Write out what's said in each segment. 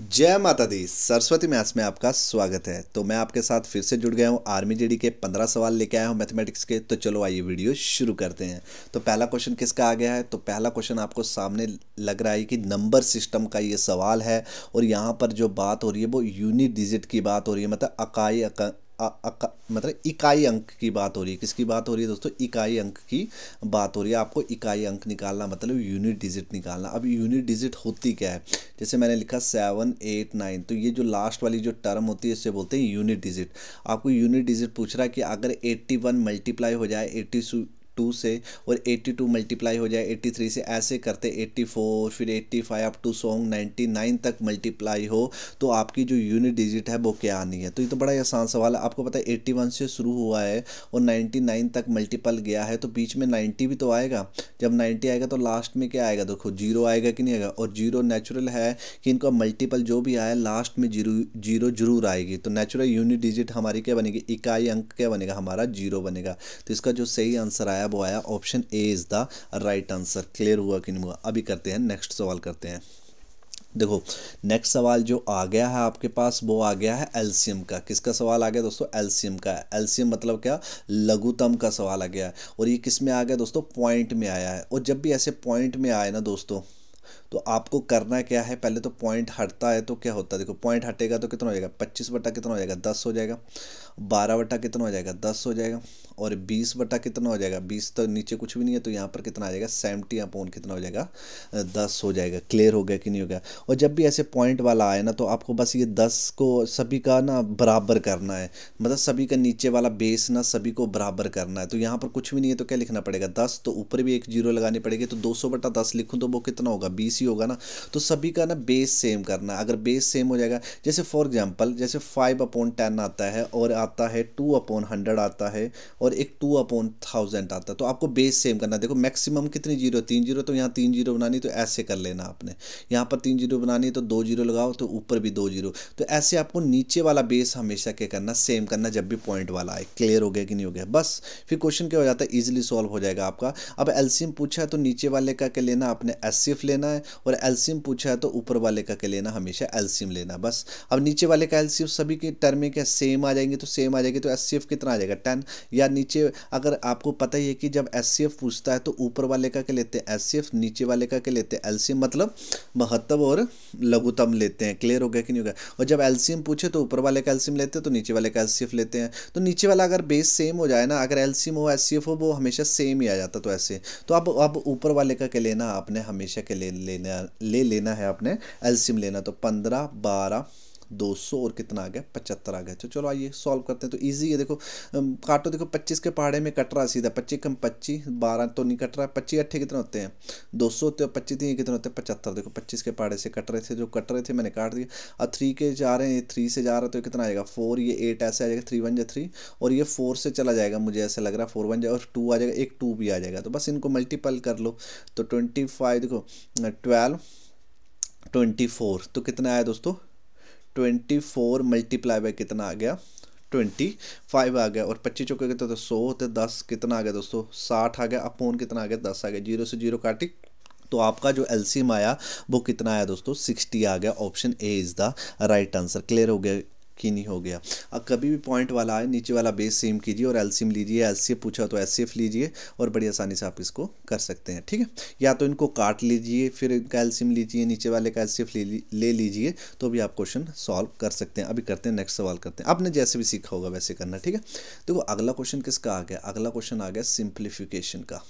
जय माता दी सरस्वती मैथ्स में आपका स्वागत है तो मैं आपके साथ फिर से जुड़ गया हूँ आर्मी जेडी के पंद्रह सवाल लेके आया हूँ मैथमेटिक्स के तो चलो आइए वीडियो शुरू करते हैं तो पहला क्वेश्चन किसका आ गया है तो पहला क्वेश्चन आपको सामने लग रहा है कि नंबर सिस्टम का ये सवाल है और यहाँ पर जो बात हो रही है वो यूनिट डिजिट की बात हो रही है मतलब अकाई मतलब इकाई अंक की बात हो रही है किसकी बात हो रही है दोस्तों इकाई अंक की बात हो रही है आपको इकाई अंक निकालना मतलब यूनिट डिजिट निकालना अब यूनिट डिजिट होती क्या है जैसे मैंने लिखा सेवन एट नाइन तो ये जो लास्ट वाली जो टर्म होती है इससे बोलते हैं यूनिट डिजिट आपको यूनिट डिजिट पूछ रहा है कि अगर एट्टी वन मल्टीप्लाई हो जाए एट्टी टू से और एट्टी टू मल्टीप्लाई हो जाए एट्टी थ्री से ऐसे करते एट्टी फोर फिर एट्टी फाइव अप टू सॉन्ग नाइन्टी नाइन तक मल्टीप्लाई हो तो आपकी जो यूनिट डिजिट है वो क्या आनी है तो ये तो बड़ा आसान सवाल है आपको पता है एट्टी वन से शुरू हुआ है और नाइन्टी नाइन तक मल्टीपल गया है तो बीच में नाइन्टी भी तो आएगा जब नाइन्टी आएगा तो लास्ट में क्या आएगा देखो जीरो आएगा कि नहीं आएगा और जीरो नेचुरल है कि इनका मल्टीपल जो भी आया लास्ट में जीरो जीरो जरूर आएगी तो नेचुरल यूनिट डिजिट हमारी क्या बनेगी इकाई अंक क्या बनेगा हमारा जीरो बनेगा तो इसका जो सही आंसर आया गायब हो आया option A is the right answer clear हुआ कि नहीं हुआ अभी करते हैं नेक्स्ट सवाल करते हैं देखो नेक्स्ट सवाल जो आ गया है आपके पास वो आ गया है एल्सियम का किसका सवाल आ गया दोस्तों एल्सियम का एल्सियम मतलब क्या लघुतम का सवाल आ गया है और ये किस में आ गया दोस्तों पॉइंट में आया है और जब भी ऐसे पॉइंट में आए ना दोस्तों तो आपको करना क्या है पहले तो पॉइंट हटता है तो क्या होता है देखो पॉइंट हटेगा तो कितना हो जाएगा पच्चीस बटा कितना हो जाएगा दस हो जाएगा बारह बटा कितना हो जाएगा दस हो जाएगा और बीस बटा कितना हो जाएगा बीस तो नीचे कुछ भी नहीं है तो यहाँ पर कितना आ जाएगा सेवेंटी अपोन कितना हो जाएगा दस हो जाएगा क्लियर हो गया कि नहीं हो गया और जब भी ऐसे पॉइंट वाला आए ना तो आपको बस ये दस को सभी का ना बराबर करना है मतलब सभी का नीचे वाला बेस ना सभी को बराबर करना है तो यहाँ पर कुछ भी नहीं है तो क्या लिखना पड़ेगा दस तो ऊपर भी एक जीरो लगानी पड़ेगी तो दो सौ बटा दस लिखूँ तो वो कितना होगा बीस ही होगा ना तो सभी का ना बेस सेम करना अगर बेस सेम हो जाएगा जैसे फॉर एग्जाम्पल जैसे फाइव अपॉन टेन आता है और आता है टू अपॉन हंड्रेड आता है और एक टू अपॉन थाउजेंड आता है तो आपको बेस सेम करना देखो मैक्सिमम कितनी जीरो तीन जीरो तो यहाँ तीन जीरो बनानी तो ऐसे कर लेना आपने यहाँ पर तीन जीरो बनानी तो दो जीरो लगाओ तो ऊपर भी दो जीरो तो ऐसे आपको नीचे वाला बेस हमेशा क्या करना सेम करना जब भी पॉइंट वाला आए क्लियर हो गया कि नहीं हो गया बस फिर क्वेश्चन क्या हो जाता है ईजिली सॉल्व हो जाएगा आपका अब एल्सियम पूछा है तो नीचे वाले का क्या लेना आपने एस लेना है और एल्सियम पूछा है तो ऊपर वाले का के लेना हमेशा एल्सियम लेना बस अब नीचे वाले का एल्सियम सभी के टर्म में क्या सेम आ जाएंगे तो सेम आ जाएगी तो एस कितना आ जाएगा टेन या नीचे अगर आपको पता ही है कि जब एस पूछता है तो ऊपर वाले का क्या लेते हैं एस नीचे वाले का क्या लेते हैं एलसीएम मतलब महत्व और लघुतम लेते हैं क्लियर हो गया कि नहीं हो गया और जब एल्सियम पूछे तो ऊपर वाले का एलसीएम लेते हैं तो नीचे वाले का एस लेते हैं तो नीचे वाला अगर बेस सेम हो जाए ना अगर एलसीएम हो एससीएफ हो वो हमेशा सेम ही आ जाता तो ऐसे तो अब अब ऊपर वाले का क्या लेना आपने हमेशा के ले लेना ले लेना है आपने एलसीएम लेना तो पंद्रह बारह 200 और कितना आ गया पचहत्तर आ गया तो चलो आइए सॉल्व करते हैं तो ईजी है देखो काटो देखो पच्चीस के पहाड़े में कट रहा सीधा पच्चीस कम पच्चीस बारह तो नहीं कट रहा है पच्चीस अट्ठे कितने होते हैं दो सौ हैं पच्चीस तीन कितने होते हैं पचहत्तर देखो पच्चीस के पहाड़े से कट रहे थे जो कट रहे थे मैंने काट दिया और थ्री के जा रहे हैं थ्री से जा रहा तो कितना आएगा फोर ये एट ऐसे आ जाएगा थ्री वन या थ्री और ये फोर से चला जाएगा मुझे ऐसे लग रहा है फोर वन जाएगा और टू आ जाएगा एक टू भी आ जाएगा तो बस इनको मल्टीपल कर लो तो ट्वेंटी फाइव देखो ट्वेल्व ट्वेंटी फोर तो कितना आया दोस्तों ट्वेंटी फोर मल्टीप्लाई बाय कितना आ गया ट्वेंटी फाइव आ गया और पच्चीस चौके कितने तो, तो सौ तो दस कितना आ गया दोस्तों साठ आ गया अपोन कितना आ गया दस आ गया जीरो से जीरो काटी तो आपका जो एलसीएम आया वो कितना आया दोस्तों सिक्सटी आ गया option A is the right answer clear हो गया की नहीं हो गया अब कभी भी पॉइंट वाला आए नीचे वाला बेस सेम कीजिए और एलसीएम लीजिए एलसीएम पूछा तो एस लीजिए और बड़ी आसानी से आप इसको कर सकते हैं ठीक है या तो इनको काट लीजिए फिर इनका एलसीएम लीजिए नीचे वाले का एलसीएफ ले लीजिए तो भी आप क्वेश्चन सॉल्व कर सकते हैं अभी करते हैं नेक्स्ट सवाल करते हैं आपने जैसे भी सीखा होगा वैसे करना ठीक है देखो अगला क्वेश्चन किसका आ गया अगला क्वेश्चन आ गया सिंप्लीफिकेशन का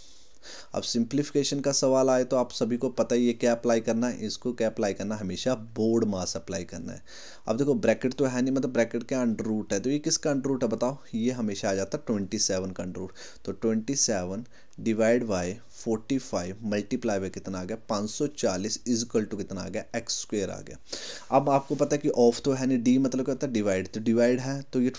अब सिंप्लीफिकेशन का सवाल आए तो आप सभी को पता ही है क्या अप्लाई करना है इसको क्या अप्लाई करना हमेशा बोर्ड मास अप्लाई करना है अब देखो ब्रैकेट तो है नहीं मतलब ब्रैकेट के अंडर रूट है तो ये किसका अंडर रूट है बताओ ये हमेशा आ जाता है ट्वेंटी सेवन का अंडर रूट तो twenty seven divide by forty five multiply by कितना आ गया पाँच सौ चालीस इज इक्वल टू कितना आ गया एक्स स्क्वेयर आ गया अब आपको पता है कि ऑफ तो है नहीं डी मतलब क्या होता है डिवाइड तो डिवाइड है तो ये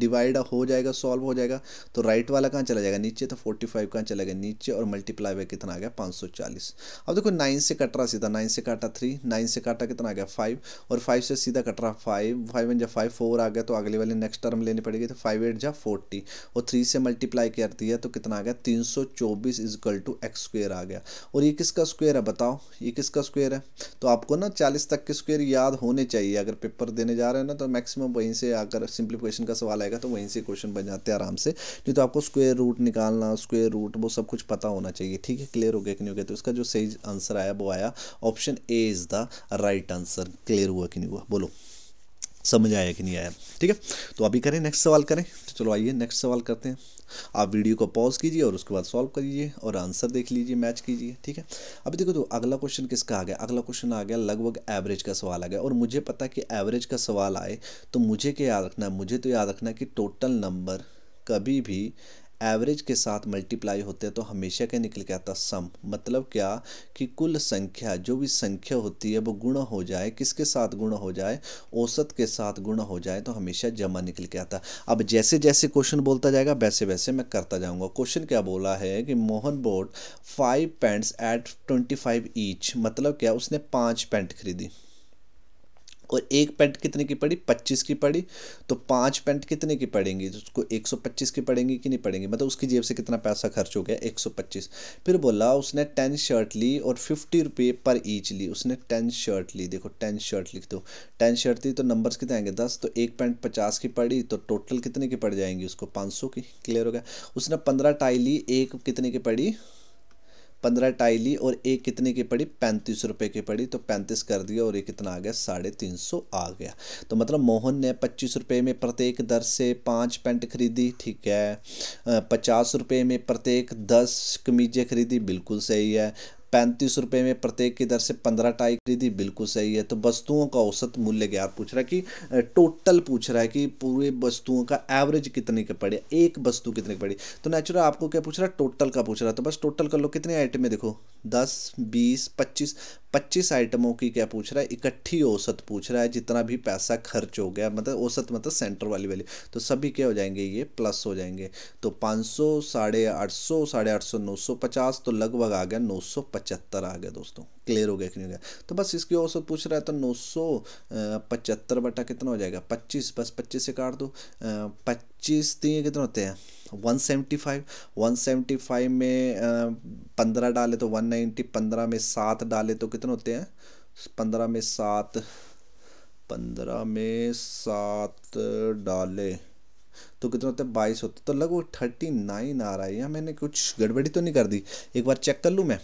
डिवाइड हो जाएगा सॉल्व हो जाएगा तो राइट वाला कहाँ चला जाएगा नीचे तो फोर्टी फाइव कहाँ चला गया नीचे और मल्टीप्लाई बाय कितना आ गया 540 सौ चालीस अब देखो नाइन से कट रहा सीधा नाइन से काटा थ्री नाइन से काटा कितना आ गया फाइव और फाइव से सीधा कट रहा फाइव फाइव एंड जब फाइव फोर आ गया तो अगले वाले नेक्स्ट टर्म लेनी पड़ेगी तो फाइव एट जा फोर्टी और थ्री से मल्टीप्लाई कर दिया तो कितना आ गया तीन सौ चौबीस टू एक्स स्क्वेयर आ गया और ये किसका स्क्वेयर है बताओ ये किसका स्क्वेयर है तो आपको ना चालीस तक के स्क्वेयर याद होने चाहिए अगर पेपर देने जा रहे हैं ना तो मैक्सिमम वहीं से आकर सिंप्लीफिकेशन का सवाल आएगा तो वहीं से क्वेश्चन बन जाते हैं आराम से नहीं तो आपको स्क्वेयर रूट निकालना स्क्वेयर रूट वो सब कुछ पता होना चाहिए ठीक है क्लियर हो गया कि नहीं हो गया तो इसका जो सही आंसर आया वो आया option A is the right answer clear हुआ कि नहीं हुआ बोलो समझ आया कि नहीं आया ठीक है तो अभी करें नेक्स्ट सवाल करें तो चलो आइए नेक्स्ट सवाल करते हैं आप वीडियो को पॉज कीजिए और उसके बाद सॉल्व करिए और आंसर देख लीजिए मैच कीजिए ठीक है अभी देखो तो अगला क्वेश्चन किसका आ गया अगला क्वेश्चन आ गया लगभग एवरेज का सवाल आ गया और मुझे पता कि एवरेज का सवाल आए तो मुझे क्या याद रखना है मुझे तो याद रखना है कि टोटल नंबर कभी भी एवरेज के साथ मल्टीप्लाई होते हैं तो हमेशा क्या निकल के आता सम मतलब क्या कि कुल संख्या जो भी संख्या होती है वो गुण हो जाए किसके साथ गुण हो जाए औसत के साथ गुण हो जाए तो हमेशा जमा निकल के आता अब जैसे जैसे क्वेश्चन बोलता जाएगा वैसे वैसे मैं करता जाऊँगा क्वेश्चन क्या बोला है कि Mohan bought five pants at twenty five each मतलब क्या उसने पाँच पैंट खरीदी और एक पेंट कितने की पड़ी पच्चीस की पड़ी तो पाँच पेंट कितने की पड़ेंगी तो उसको एक सौ पच्चीस की पड़ेंगी कि नहीं पड़ेंगी मतलब उसकी जेब से कितना पैसा खर्च हो गया एक सौ पच्चीस फिर बोला उसने टेन शर्ट ली और फिफ्टी रुपये पर ईच ली उसने टेन शर्ट ली देखो टेन शर्ट लिख दो टेन शर्ट थी तो नंबर्स कितने आएंगे दस तो एक पेंट पचास की पड़ी तो टोटल कितने की पड़ जाएंगी उसको पाँच सौ की क्लियर हो गया उसने पंद्रह टाई ली एक कितने की पड़ी पंद्रह टाई ली और एक कितने की पड़ी पैंतीस रुपये की पड़ी तो पैंतीस कर दिया और ये कितना आ गया साढ़े तीन सौ आ गया तो मतलब मोहन ने पच्चीस रुपये में प्रत्येक दर से पाँच पैंट खरीदी ठीक है पचास रुपये में प्रत्येक दस कमीजें खरीदी बिल्कुल सही है पैंतीस रुपये में प्रत्येक की दर से पंद्रह टाई खरीदी बिल्कुल सही है तो वस्तुओं का औसत मूल्य ज्ञात पूछ रहा है कि टोटल पूछ रहा है कि पूरे वस्तुओं का एवरेज कितने का पड़े एक वस्तु कितने की पड़ी तो नेचुरल आपको क्या पूछ रहा है टोटल का पूछ रहा है तो बस टोटल कर लो कितने आइटम में देखो दस बीस पच्चीस पच्चीस आइटमों की क्या पूछ रहा है इकट्ठी औसत पूछ रहा है जितना भी पैसा खर्च हो गया मतलब औसत मतलब सेंटर वाली वाली तो सभी क्या हो जाएंगे ये प्लस हो जाएंगे तो पाँच सौ साढ़े आठ सौ साढ़े आठ सौ नौ सौ पचास तो लगभग आ गया नौ सौ पचहत्तर आ गया दोस्तों क्लियर हो गया कि नहीं हो गया तो बस इसकी औसत पूछ रहा है तो नौ सौ पचहत्तर बटा कितना हो जाएगा पच्चीस बस पच्चीस से काट दो पच्चीस तीन तो कितने होते हैं one one seventy five seventy five में पंद्रह डाले तो वन नाइन्टी पंद्रह में सात डाले तो कितने होते हैं पंद्रह में सात पंद्रह में सात डाले तो कितने होते हैं बाईस होते तो लगभग थर्टी नाइन आ रहा है यहाँ मैंने कुछ गड़बड़ी तो नहीं कर दी एक बार चेक कर लूँ मैं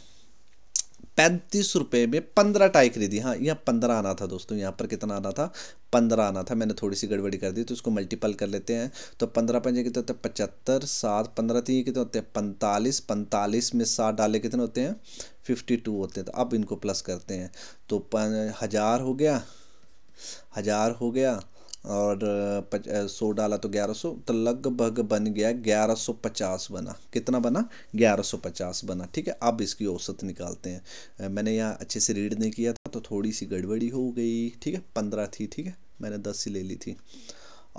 पैंतीस रुपये में पंद्रह टाई खरीदी हाँ यहाँ पंद्रह आना था दोस्तों यहाँ पर कितना आना था पंद्रह आना था मैंने थोड़ी सी गड़बड़ी कर दी तो इसको मल्टीपल कर लेते हैं तो पंद्रह पंजे कितने होते हैं पचहत्तर सात पंद्रह तीन कितने होते हैं पैंतालीस पैंतालीस में सात डाले कितने होते हैं फिफ्टी टू होते हैं तो अब इनको प्लस करते हैं तो हज़ार हो गया हज़ार हो गया और सौ डाला तो ग्यारह सौ तो लगभग बन गया ग्यारह सौ पचास बना कितना बना ग्यारह सौ पचास बना ठीक है अब इसकी औसत निकालते हैं मैंने यहाँ अच्छे से रीड नहीं किया था तो थोड़ी सी गड़बड़ी हो गई ठीक है पंद्रह थी ठीक है मैंने दस ही ले ली थी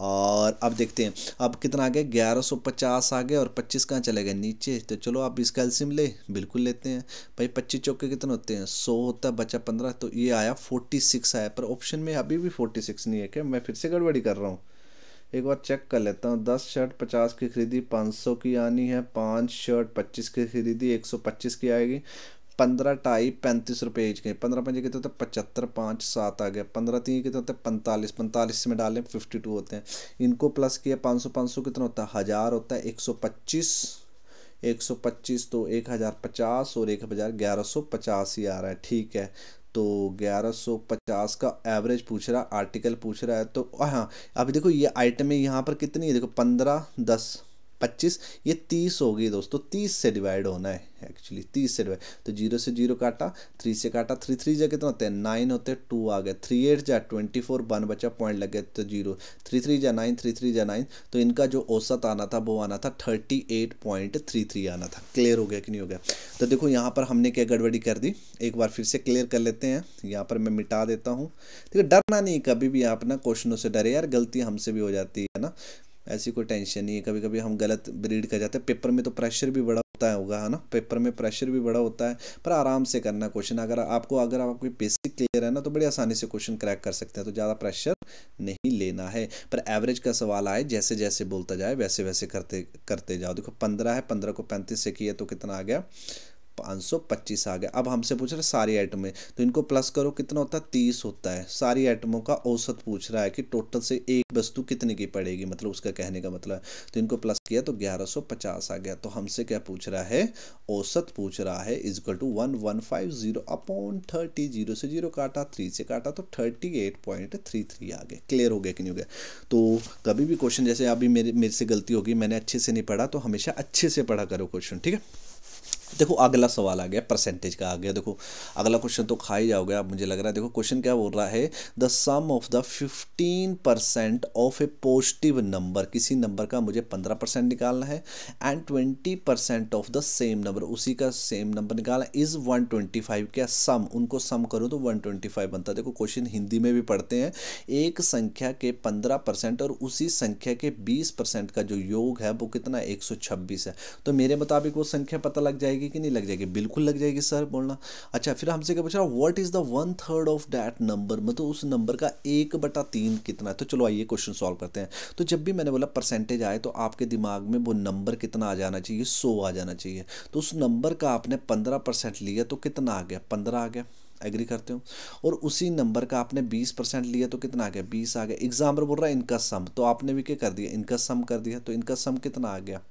और अब देखते हैं अब कितना आ गया ग्यारह सौ पचास आ गया और पच्चीस कहाँ चले गए नीचे तो चलो आप इसका एल्सियम ले बिल्कुल लेते हैं भाई पच्चीस चौके कितने होते हैं सौ होता है बचा पंद्रह तो ये आया फोर्टी सिक्स आया पर ऑप्शन में अभी भी फोर्टी सिक्स नहीं है क्या मैं फिर से गड़बड़ी कर रहा हूँ एक बार चेक कर लेता हूँ दस शर्ट पचास की खरीदी पाँच सौ की आनी है पाँच शर्ट पच्चीस की खरीदी एक सौ पच्चीस की आएगी पंद्रह ढाई पैंतीस रुपए इंच के पंद्रह पंजे कितने होते हैं पचहत्तर पाँच सात आ गया पंद्रह तीन कितने होते हैं पैंतालीस पैंतालीस में डालें फिफ्टी टू होते हैं इनको प्लस किया पाँच सौ पाँच सौ कितना होता है हज़ार होता है एक सौ पच्चीस एक सौ पच्चीस तो एक हज़ार पचास और एक हज़ार ग्यारह सौ पचास ही आ रहा है ठीक है तो ग्यारह सौ पचास का एवरेज पूछ रहा आर्टिकल पूछ रहा है तो हाँ अभी देखो ये आइटमें यहाँ पर कितनी है देखो पंद्रह दस पच्चीस ये तीस हो गई दोस्तों तीस से डिवाइड होना है एक्चुअली तीस से डिवाइड तो जीरो से जीरो काटा थ्री से काटा थ्री थ्री जा कितना होते हैं नाइन होते हैं टू आ गए थ्री एट जा ट्वेंटी फोर वन बचा पॉइंट लग गए तो जीरो थ्री थ्री जा नाइन थ्री थ्री जा नाइन तो इनका जो औसत आना था वो आना था thirty eight point three three आना था क्लियर हो गया कि नहीं हो गया तो देखो यहाँ पर हमने क्या गड़बड़ी कर दी एक बार फिर से क्लियर कर लेते हैं यहाँ पर मैं मिटा देता हूँ ठीक है डरना नहीं कभी भी आप ना क्वेश्चनों से डरे यार गलती हमसे भी हो जाती है ना ऐसी कोई टेंशन नहीं है कभी कभी हम गलत ब्रीड कर जाते हैं पेपर में तो प्रेशर भी बड़ा होता है होगा है ना पेपर में प्रेशर भी बड़ा होता है पर आराम से करना क्वेश्चन अगर आपको अगर कोई बेसिक क्लियर है ना तो बड़ी आसानी से क्वेश्चन क्रैक कर सकते हैं तो ज़्यादा प्रेशर नहीं लेना है पर एवरेज का सवाल आए जैसे जैसे बोलता जाए वैसे वैसे करते करते जाओ देखो पंद्रह है पंद्रह को पैंतीस से किया तो कितना आ गया पाँच आ गया अब हमसे पूछ रहे सारी आइटमें तो इनको प्लस करो कितना होता है तीस होता है सारी आइटमों का औसत पूछ रहा है कि टोटल से एक वस्तु कितने की पड़ेगी मतलब उसका कहने का मतलब तो इनको प्लस किया तो ग्यारह सौ पचास आ गया तो हमसे क्या पूछ रहा है औसत पूछ रहा है is equal to one one five zero upon thirty zero से जीरो काटा थ्री से काटा तो thirty eight point three three आ गया क्लियर हो गया कि नहीं हो गया तो कभी भी क्वेश्चन जैसे अभी मेरे मेरे से गलती होगी मैंने अच्छे से नहीं पढ़ा तो हमेशा अच्छे से पढ़ा करो क्वेश्चन ठीक है देखो अगला सवाल आ गया परसेंटेज का आ गया देखो अगला क्वेश्चन तो खा ही जाओगे आप मुझे लग रहा है देखो क्वेश्चन क्या बोल रहा है the sum of the fifteen percent of a positive number किसी नंबर का मुझे पंद्रह परसेंट निकालना है and twenty percent of the same number उसी का सेम नंबर निकालना इज़ वन ट्वेंटी फाइव क्या सम उनको सम करो तो वन ट्वेंटी फाइव बनता है देखो क्वेश्चन हिंदी में भी पढ़ते हैं एक संख्या के पंद्रह परसेंट और उसी संख्या के बीस परसेंट का जो योग है वो कितना एक सौ छब्बीस है तो मेरे मुताबिक वो संख्या पता लग जाएगी जाएगी कि नहीं लग जाएगी बिल्कुल लग जाएगी सर बोलना अच्छा फिर हमसे क्या पूछा what is the one third of that number मतलब उस नंबर का एक बटा तीन कितना है तो चलो आइए क्वेश्चन सॉल्व करते हैं तो जब भी मैंने बोला परसेंटेज आए तो आपके दिमाग में वो नंबर कितना आ जाना चाहिए सो आ जाना चाहिए तो उस नंबर का आपने पंद्रह लिया तो कितना आ गया पंद्रह आ गया एग्री करते हो और उसी नंबर का आपने 20 परसेंट लिया तो कितना आ गया 20 आ गया एग्जाम्पल बोल रहा है इनका सम तो आपने भी क्या कर दिया इनका सम कर दिया तो इनका सम कितना आ गया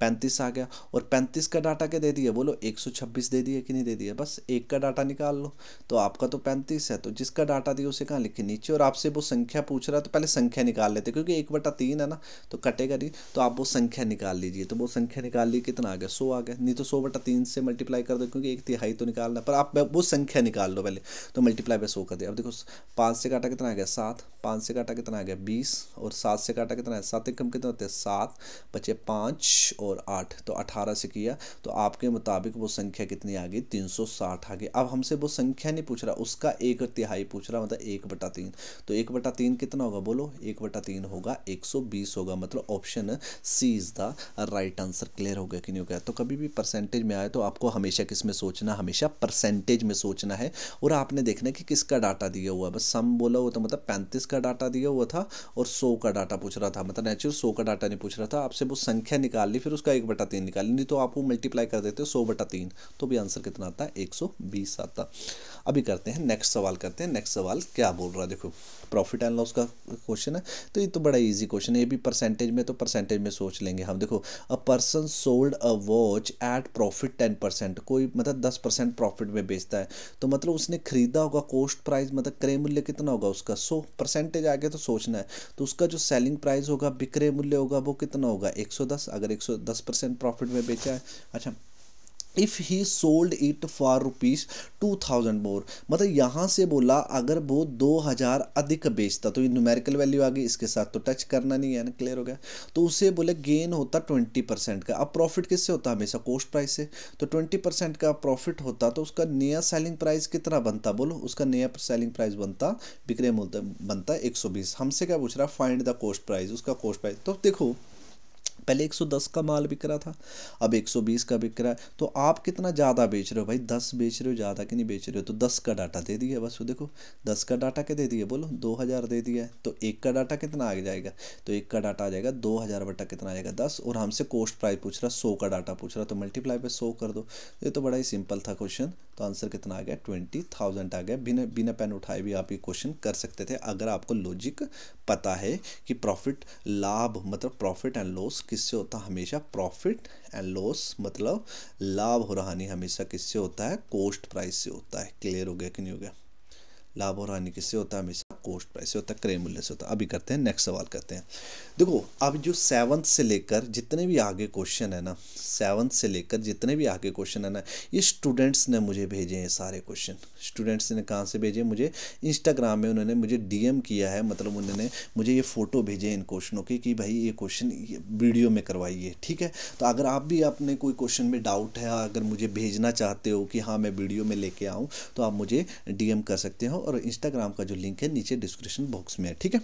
पैंतीस आ गया और पैंतीस का डाटा क्या दे दिया बोलो एक सौ छब्बीस दे दिया कि नहीं दे दिया बस एक का डाटा निकाल लो तो आपका तो पैंतीस है तो जिसका डाटा दिया उसे कहाँ लिखे नीचे और आपसे वो संख्या पूछ रहा है तो पहले संख्या निकाल लेते क्योंकि एक बटा तीन है ना तो कटेगा नहीं तो आप वो संख्या निकाल लीजिए तो वो संख्या निकाल ली कितना आ गया सौ आ गया नहीं तो सौ बटा तीन से मल्टीप्लाई कर दो क्योंकि एक तिहाई तो निकालना पर आप वो संख्या निकाल लो पहले तो मल्टीप्लाई बाय सौ कर दिया अब देखो पाँच से काटा कितना आ गया सात पाँच से काटा कितना आ गया बीस और सात से काटा कितना है सात एक कम कितना होता है सात बचे पाँच और आठ तो अठारह से किया तो आपके मुताबिक वो संख्या कितनी आ गई तीन सौ साठ आ गई अब हमसे वो संख्या नहीं पूछ रहा उसका एक तिहाई पूछ रहा मतलब एक बटा तीन तो एक बटा तीन कितना होगा बोलो एक बटा तीन होगा एक सौ बीस होगा मतलब option C is the right answer clear हो गया कि नहीं हो गया तो कभी भी परसेंटेज में आए तो आपको हमेशा किस में सोचना हमेशा परसेंटेज में सोचना है और आपने देखना कि किसका डाटा दिया हुआ है बस सम बोला हुआ तो मतलब पैंतीस का डाटा दिया हुआ था और सौ का डाटा पूछ रहा था मतलब नेचुरल सौ का डाटा नहीं पूछ रहा था आपसे वो संख्या निकाल ली फिर उसका एक बटा तीन निकाली नहीं तो आप वो मल्टीप्लाई कर देते हो सौ बटा तीन तो भी आंसर कितना आता है एक सौ बीस आता अभी करते हैं नेक्स्ट सवाल करते हैं नेक्स्ट सवाल क्या बोल रहा है देखो प्रॉफिट एंड लॉस का क्वेश्चन है तो ये तो बड़ा इजी क्वेश्चन है ये भी परसेंटेज में तो परसेंटेज में सोच लेंगे हम देखो a person sold a watch at profit ten percent कोई मतलब दस परसेंट प्रॉफिट में बेचता है तो मतलब उसने खरीदा होगा कोस्ट प्राइस मतलब क्रय मूल्य कितना होगा उसका सो परसेंटेज आ गया तो सोचना है तो उसका जो सेलिंग प्राइस होगा बिक्रय मूल्य होगा वो कितना होगा एक सौ दस अगर एक सौ दस परसेंट प्रॉफिट में बेचा है अच्छा if he sold it for rupees two thousand more मतलब यहाँ से बोला अगर वो दो हज़ार अधिक बेचता तो ये न्यूमेरिकल वैल्यू आ गई इसके साथ तो टच करना नहीं है ना क्लियर हो गया तो उसे बोले गेन होता ट्वेंटी परसेंट का अब प्रॉफिट किससे होता हमेशा कोस्ट प्राइस से तो ट्वेंटी परसेंट का प्रॉफिट होता तो उसका नया सेलिंग प्राइस कितना बनता बोलो उसका नया सेलिंग प्राइस बनता बिक्रय मूल्य बनता एक सौ बीस हमसे क्या पूछ रहा फाइंड द कोस्ट प्राइस उसका कोस्ट प्राइस तो देखो पहले 110 का माल बिक रहा था अब 120 का बिक रहा है तो आप कितना ज़्यादा बेच रहे हो भाई 10 बेच रहे हो ज़्यादा कि नहीं बेच रहे हो तो 10 का डाटा दे दिया बस तो देखो 10 का डाटा क्या दे दिया बोलो 2000 दे दिया तो एक का डाटा कितना आ जाएगा तो एक का डाटा आ जाएगा दो हज़ार बटा कितना आ जाएगा दस और हमसे कोस्ट प्राइस पूछ रहा सौ का डाटा पूछ रहा तो मल्टीप्लाई पर सौ कर दो ये तो बड़ा ही सिंपल था क्वेश्चन तो आंसर कितना आ गया ट्वेंटी थाउजेंड आ गया बिना बिना पेन उठाए भी आप ये क्वेश्चन कर सकते थे अगर आपको लॉजिक पता है कि प्रॉफिट लाभ मतलब प्रॉफिट एंड लॉस किससे होता है हमेशा प्रॉफिट एंड लॉस मतलब लाभ और हानि हमेशा किससे होता है कोस्ट प्राइस से होता है क्लियर हो गया कि नहीं हो गया लाभ और हानि किससे होता है हमेशा कोस्ट प्राइस से होता है क्रय मूल्य से होता है अभी करते हैं नेक्स्ट सवाल करते हैं देखो अब जो सेवन्थ से लेकर जितने भी आगे क्वेश्चन है ना सेवन्थ से लेकर जितने भी आगे क्वेश्चन है ना ये स्टूडेंट्स ने मुझे भेजे हैं सारे क्वेश्चन स्टूडेंट्स ने कहाँ से भेजे मुझे इंस्टाग्राम में उन्होंने मुझे डीएम किया है मतलब उन्होंने मुझे ये फ़ोटो भेजे इन क्वेश्चनों के कि भाई ये क्वेश्चन वीडियो में करवाइए ठीक है तो अगर आप भी अपने कोई क्वेश्चन में डाउट है अगर मुझे भेजना चाहते हो कि हाँ मैं वीडियो में लेके आऊँ तो आप मुझे डीएम कर सकते हो और इंस्टाग्राम का जो लिंक है नीचे डिस्क्रिप्शन बॉक्स में है ठीक है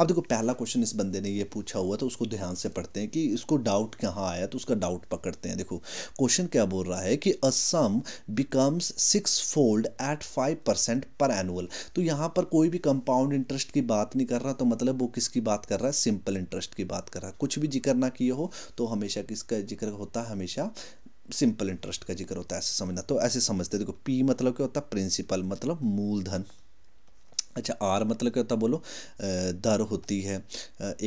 अब देखो पहला क्वेश्चन इस बंदे ने ये पूछा हुआ तो उसको ध्यान से पढ़ते हैं कि इसको डाउट कहाँ आया तो उसका डाउट पकड़ते हैं देखो क्वेश्चन क्या बोल रहा है कि a sum becomes six fold at five percent per annual तो यहाँ पर कोई भी कंपाउंड इंटरेस्ट की बात नहीं कर रहा तो मतलब वो किसकी बात कर रहा है सिंपल इंटरेस्ट की बात कर रहा है कुछ भी जिक्र ना किए हो तो हमेशा किसका जिक्र होता है हमेशा सिंपल इंटरेस्ट का जिक्र होता है ऐसे समझना तो ऐसे समझते देखो पी मतलब क्या होता है प्रिंसिपल मतलब मूलधन अच्छा आर मतलब क्या होता है बोलो दर होती है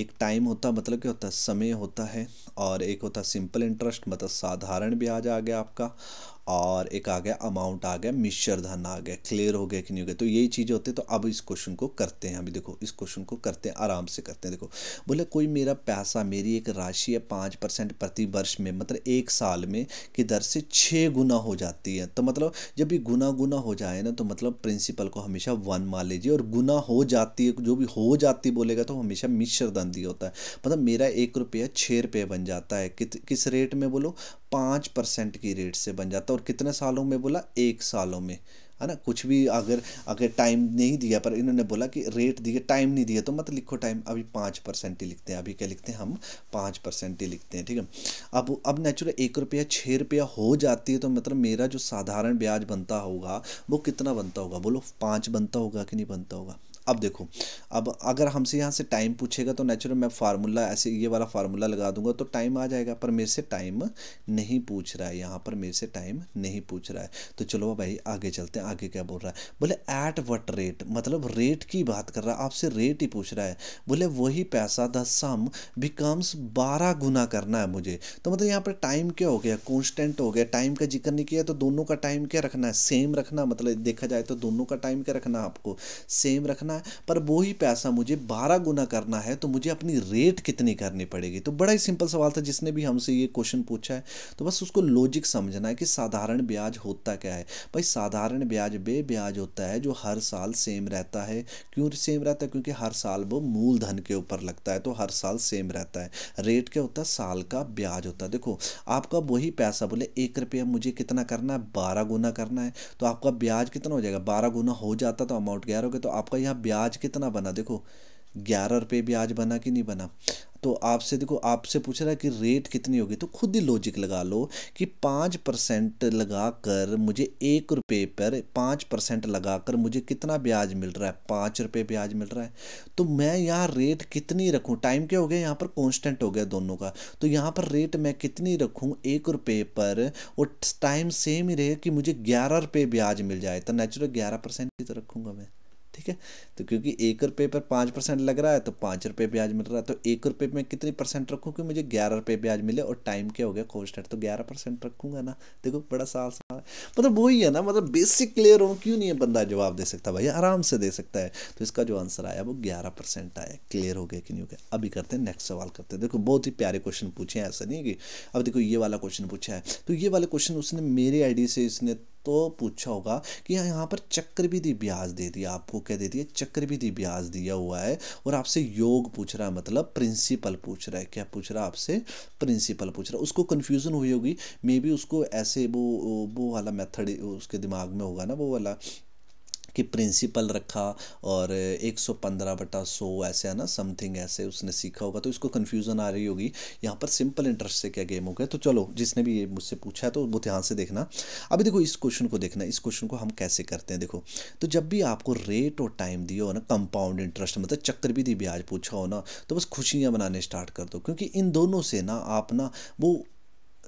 एक टाइम होता मतलब क्या होता है समय होता है और एक होता सिंपल इंटरेस्ट मतलब साधारण ब्याज आ गया आपका और एक आ गया अमाउंट आ गया मिश्र धन आ गया क्लियर हो गया कि नहीं हो गया तो यही चीज़ें होती है तो अब इस क्वेश्चन को करते हैं अभी देखो इस क्वेश्चन को करते हैं आराम से करते हैं देखो बोले कोई मेरा पैसा मेरी एक राशि है पाँच परसेंट प्रति वर्ष में मतलब एक साल में कि दर से छः गुना हो जाती है तो मतलब जब भी गुना गुना हो जाए ना तो मतलब प्रिंसिपल को हमेशा वन मान लीजिए और गुना हो जाती है जो भी हो जाती बोलेगा तो हमेशा मिश्र धन दिया होता है मतलब मेरा एक रुपया छः रुपये बन जाता है कित किस रेट में बोलो पाँच परसेंट की रेट से बन जाता है और कितने सालों में बोला एक सालों में है ना कुछ भी अगर अगर टाइम नहीं दिया पर इन्होंने बोला कि रेट दिए टाइम नहीं दिया तो मत लिखो टाइम अभी पाँच परसेंट ही लिखते हैं अभी क्या लिखते हैं हम पाँच परसेंट ही लिखते हैं ठीक है अब अब नेचुरल एक रुपया छः रुपया हो जाती है तो मतलब मेरा जो साधारण ब्याज बनता होगा वो कितना बनता होगा बोलो पाँच बनता होगा कि नहीं बनता होगा अब देखो अब अगर हमसे यहाँ से टाइम पूछेगा तो नेचुरल मैं फार्मूला ऐसे ये वाला फार्मूला लगा दूंगा तो टाइम आ जाएगा पर मेरे से टाइम नहीं पूछ रहा है यहाँ पर मेरे से टाइम नहीं पूछ रहा है तो चलो भाई आगे चलते हैं आगे क्या बोल रहा है बोले एट वट रेट मतलब रेट की बात कर रहा है आपसे रेट ही पूछ रहा है बोले वही पैसा द सम बिकम्स बारह गुना करना है मुझे तो मतलब यहाँ पर टाइम क्या हो गया कॉन्स्टेंट हो गया टाइम का जिक्र नहीं किया तो दोनों का टाइम क्या रखना है सेम रखना मतलब देखा जाए तो दोनों का टाइम क्या रखना आपको सेम रखना करना है पर वो ही पैसा मुझे बारह गुना करना है तो मुझे अपनी रेट कितनी करनी पड़ेगी तो बड़ा ही सिंपल सवाल था जिसने भी हमसे ये क्वेश्चन पूछा है तो बस उसको लॉजिक समझना है कि साधारण ब्याज होता क्या है भाई साधारण ब्याज बे ब्याज होता है जो हर साल सेम रहता है क्यों सेम रहता है क्योंकि हर साल वो मूलधन के ऊपर लगता है तो हर साल सेम रहता है रेट क्या होता है साल का ब्याज होता है देखो आपका वही पैसा बोले एक रुपया मुझे कितना करना है बारह गुना करना है तो आपका ब्याज कितना हो जाएगा बारह गुना हो जाता तो अमाउंट ग्यारह हो गया तो आपका यहाँ ब्याज कितना बना देखो ग्यारह रुपये ब्याज बना कि नहीं बना तो आपसे देखो आपसे पूछ रहा है कि रेट कितनी होगी तो खुद ही लॉजिक लगा लो कि पाँच परसेंट लगा कर मुझे एक रुपये पर पाँच परसेंट लगा कर मुझे कितना ब्याज मिल रहा है पाँच रुपये ब्याज मिल रहा है तो मैं यहाँ रेट कितनी रखूँ टाइम क्या हो गया यहाँ पर कॉन्स्टेंट हो गया दोनों का तो यहाँ पर रेट मैं कितनी रखूँ एक रुपये पर और टाइम सेम ही रहे कि मुझे ग्यारह रुपये ब्याज मिल जाए तो नेचुरल ग्यारह परसेंट ही तो रखूँगा मैं ठीक है तो क्योंकि एक रुपये पर पाँच परसेंट लग रहा है तो पाँच रुपये ब्याज मिल रहा है तो एक रुपये में कितनी परसेंट रखूँ कि मुझे ग्यारह रुपये ब्याज मिले और टाइम क्या हो गया कोस्टेड तो ग्यारह परसेंट रखूँगा ना देखो बड़ा साल सा मतलब वही है ना मतलब बेसिक क्लियर हो क्यों नहीं है बंदा जवाब दे सकता भाई आराम से दे सकता है तो इसका जो आंसर आया वो ग्यारह परसेंट आया क्लियर हो गया कि नहीं हो गया अभी करते हैं नेक्स्ट सवाल करते हैं देखो बहुत ही प्यारे क्वेश्चन पूछे हैं ऐसा नहीं है कि अब देखो ये वाला क्वेश्चन पूछा है तो ये वाले क्वेश्चन उसने मेरे डी से इसने तो पूछा होगा कि हाँ, यहाँ पर चक्रविधि ब्याज दे दिया आपको क्या दे दिया चक्रविधि ब्याज दिया हुआ है और आपसे योग पूछ रहा है मतलब प्रिंसिपल पूछ रहा है क्या पूछ रहा है आपसे प्रिंसिपल पूछ रहा है उसको कन्फ्यूज़न हुई होगी मे बी उसको ऐसे वो वो वाला मेथड उसके दिमाग में होगा ना वो वाला कि प्रिंसिपल रखा और एक सौ पंद्रह बटा सौ ऐसे है ना समथिंग ऐसे उसने सीखा होगा तो इसको कन्फ्यूज़न आ रही होगी यहाँ पर सिंपल इंटरेस्ट से क्या गेम हो गया तो चलो जिसने भी ये मुझसे पूछा है तो वो ध्यान से देखना अभी देखो इस क्वेश्चन को देखना इस क्वेश्चन को हम कैसे करते हैं देखो तो जब भी आपको रेट और टाइम दिया हो ना कंपाउंड इंटरेस्ट मतलब चक्कर भी ब्याज पूछा हो ना तो बस खुशियाँ बनाने स्टार्ट कर दो क्योंकि इन दोनों से ना आप ना वो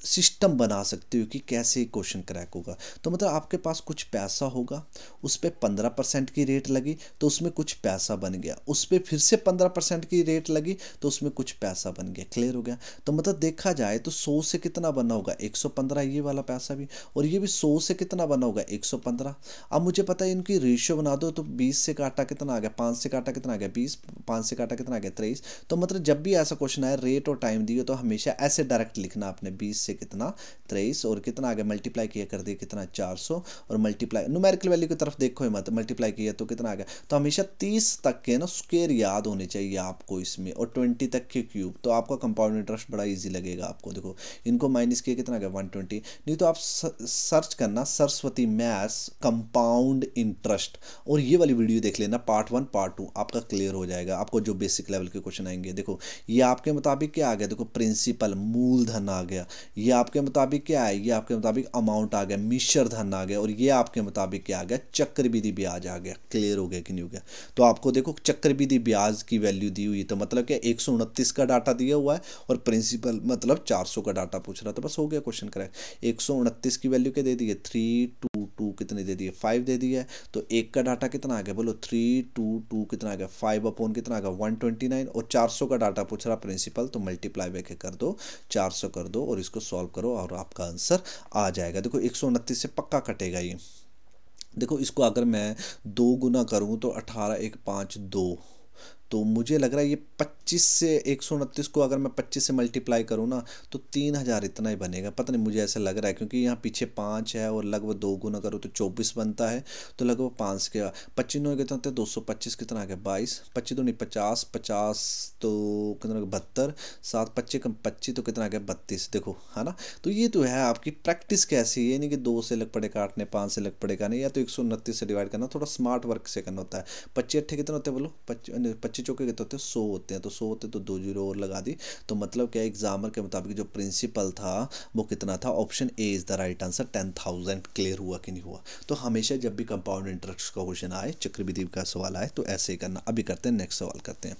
सिस्टम बना सकते हो कि कैसे क्वेश्चन क्रैक होगा तो मतलब आपके पास कुछ पैसा होगा उस पर पंद्रह परसेंट की रेट लगी तो उसमें कुछ पैसा बन गया उस पर फिर से पंद्रह परसेंट की रेट लगी तो उसमें कुछ पैसा बन गया क्लियर हो गया तो मतलब देखा जाए तो सौ से कितना बना होगा एक सौ पंद्रह ये वाला पैसा भी और ये भी सौ से कितना बना होगा एक सौ पंद्रह अब मुझे पता है इनकी रेशियो बना दो तो बीस से काटा कितना आ गया पाँच से काटा कितना आ गया बीस पाँच से काटा कितना आ गया तेईस तो मतलब जब भी ऐसा क्वेश्चन आया रेट और टाइम दिए तो हमेशा ऐसे डायरेक्ट लिखना आपने बीस से से कितना तेईस और कितना आगे मल्टीप्लाई किया कर दिया कितना चार सौ और मल्टीप्लाई नुमेरिकल वैल्यू की तरफ देखो ही मत मल्टीप्लाई किया तो कितना आ गया तो हमेशा तीस तक के ना स्क्वेयर याद होने चाहिए आपको इसमें और ट्वेंटी तक के क्यूब तो आपका कंपाउंड इंटरेस्ट बड़ा ईजी लगेगा आपको देखो इनको माइनस किया कितना आ गया वन ट्वेंटी नहीं तो आप सर्च करना सरस्वती मैथ्स कंपाउंड इंटरेस्ट और ये वाली वीडियो देख लेना पार्ट वन पार्ट टू आपका क्लियर हो जाएगा आपको जो बेसिक लेवल के क्वेश्चन आएंगे देखो ये आपके मुताबिक क्या आ गया देखो प्रिंसिपल मूलधन आ गया ये आपके मुताबिक क्या है ये आपके मुताबिक अमाउंट आ गया मिश्र धन आ गया और ये आपके मुताबिक क्या आ गया चक्रविधि ब्याज आ गया क्लियर हो गया कि नहीं हो गया तो आपको देखो चक्रविधि ब्याज की वैल्यू दी हुई तो मतलब क्या एक का डाटा दिया हुआ है और प्रिंसिपल मतलब चार का डाटा पूछ रहा था तो बस हो गया क्वेश्चन करेक्ट एक की वैल्यू क्या दे दी है थ्री टू टू कितने दे दिए फाइव दे दिया है तो एक का डाटा कितना आ गया बोलो थ्री टू टू कितना आ गया फाइव अपॉन कितना आ गया वन ट्वेंटी नाइन और चार सौ का डाटा पूछ रहा प्रिंसिपल तो मल्टीप्लाई बैके कर दो चार सौ कर दो और इसको सॉल्व करो और आपका आंसर आ जाएगा देखो एक से पक्का कटेगा ये देखो इसको अगर मैं दो गुना करूँ तो अठारह एक पाँच दो तो मुझे लग रहा है ये पच्चीस से एक सौ उनतीस को अगर मैं पच्चीस से मल्टीप्लाई करूँ ना तो तीन हज़ार इतना ही बनेगा पता नहीं मुझे ऐसा लग रहा है क्योंकि यहाँ पीछे पाँच है और लगभग दो गुना करो तो चौबीस बनता है तो लगभग पाँच के पच्चीस नौ कितना होता है दो सौ पच्चीस कितना आ गया बाईस पच्चीस दो नहीं पचास पचास तो कितना बहत्तर सात पच्चीस कम पच्चीस तो कितना आ गया बत्तीस देखो है ना तो ये तो है आपकी प्रैक्टिस कैसी है यानी कि दो से लग पड़े काटने पाँच से लग पड़े काटने या तो एक सौ उनतीस से डिवाइड करना थोड़ा स्मार्ट वर्क से करना होता है पच्चीस अट्ठे कितना होते हैं बोलो पच्चीस चीज़ों के होते हैं सो होते हैं तो सो होते तो दो जीरो और लगा दी तो मतलब क्या एग्जामर के मुताबिक जो प्रिंसिपल था वो कितना था option A is the right answer ten thousand clear हुआ कि नहीं हुआ तो हमेशा जब भी कंपाउंड इंटरेस्ट का क्वेश्चन आए चक्रविधि का सवाल आए तो ऐसे ही करना अभी करते हैं नेक्स्ट सवाल करते हैं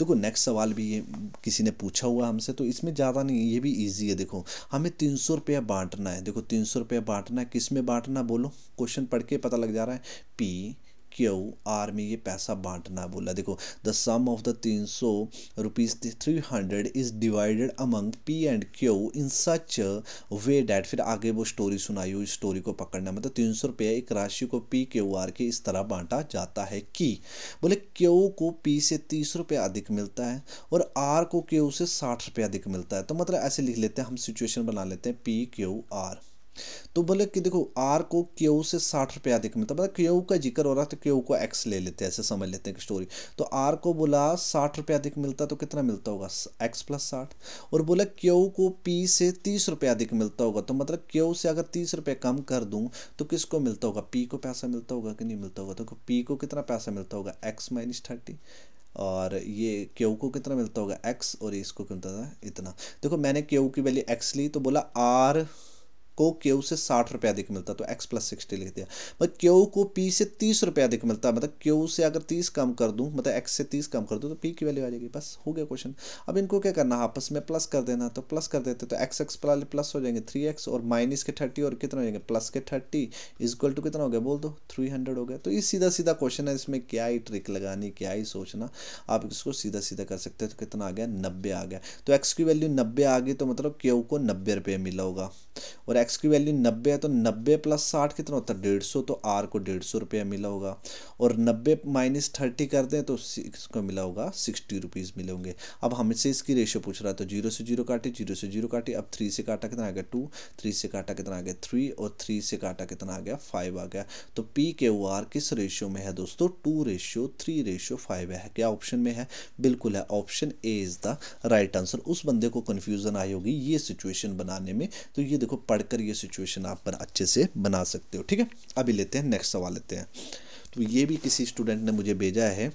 देखो नेक्स्ट सवाल भी ये किसी ने पूछा हुआ हमसे तो इसमें ज़्यादा नहीं ये भी ईजी है देखो हमें तीन सौ रुपया बांटना है देखो तीन सौ रुपया बांटना है किस में बांटना बोलो क्वेश्चन पढ़ के पता लग जा रहा है पी क्यों आर्मी ये पैसा बांटना बोला देखो द सम ऑफ द तीन सौ rupees three hundred is divided among P and Q in such way that फिर आगे वो स्टोरी सुनाई हुई स्टोरी को पकड़ना मतलब तीन सौ रुपया एक राशि को पी क्यू आर के इस तरह बांटा जाता है कि बोले क्यू को पी से तीस रुपया अधिक मिलता है और आर को क्यू से साठ रुपया अधिक मिलता है तो मतलब ऐसे लिख लेते हैं हम सिचुएशन बना लेते हैं पी क्यू आर तो बोले कि देखो आर को क्यू से साठ रुपया अधिक मिलता मतलब क्यू का जिक्र हो रहा था तो क्यू को एक्स ले लेते हैं ऐसे समझ लेते हैं कि स्टोरी तो आर को बोला साठ रुपया अधिक मिलता तो कितना मिलता होगा एक्स प्लस साठ और बोला क्यू को पी से तीस रुपया अधिक मिलता होगा तो मतलब क्यू से अगर तीस रुपये कम कर दूँ तो किसको मिलता होगा पी को पैसा मिलता होगा कि नहीं मिलता होगा तो पी को कितना पैसा मिलता होगा एक्स माइनस थर्टी और ये क्यू को कितना मिलता होगा एक्स और इसको कितना इतना देखो मैंने क्यू की वैल्यू एक्स ली तो बोला आर को क्यू से साठ रुपये अधिक मिलता तो एक्स प्लस सिक्सटी लिख दिया मतलब क्यू को पी से तीस रुपये अधिक मिलता मतलब क्यू से अगर तीस कम कर दूँ मतलब एक्स से तीस कम कर दूँ तो पी की वैल्यू आ जाएगी बस हो गया क्वेश्चन अब इनको क्या करना आपस में प्लस कर देना तो प्लस कर देते तो एक्स एक्स प्लस प्लस हो जाएंगे थ्री एक्स और माइनस के थर्टी और कितना हो जाएंगे प्लस के थर्टी इजक्वल टू कितना हो गया बोल दो थ्री हंड्रेड हो गया तो ये सीधा सीधा क्वेश्चन है इसमें क्या ही ट्रिक लगानी क्या ही सोचना आप इसको सीधा सीधा कर सकते हैं तो कितना आ गया नब्बे आ गया तो एक्स की वैल्यू नब्बे आ गई तो मतलब क्यू को नब्बे रुपये मिला होगा और एक्स की वैल्यू नब्बे है तो नब्बे प्लस साठ कितना होता है डेढ़ सौ तो आर को डेढ़ सौ रुपया मिला होगा और नब्बे माइनस थर्टी कर दें तो सिक्स को मिला होगा सिक्सटी रुपीज़ मिले होंगे अब हमसे इसकी रेशियो पूछ रहा है तो जीरो से जीरो काटे जीरो से जीरो काटे अब थ्री से काटा कितना आ गया टू थ्री से काटा कितना आ गया थ्री और थ्री से काटा कितना आ गया फाइव आ गया तो पी के ओ आर किस रेशियो में है दोस्तों two ratio three ratio five है क्या ऑप्शन में है बिल्कुल है option A is the right answer उस बंदे को कन्फ्यूज़न आई होगी ये सिचुएशन बनाने में तो ये देखो पढ़ कर ये सिचुएशन आप पर अच्छे से बना सकते हो ठीक है अभी लेते हैं नेक्स्ट सवाल लेते हैं तो ये भी किसी स्टूडेंट ने मुझे भेजा है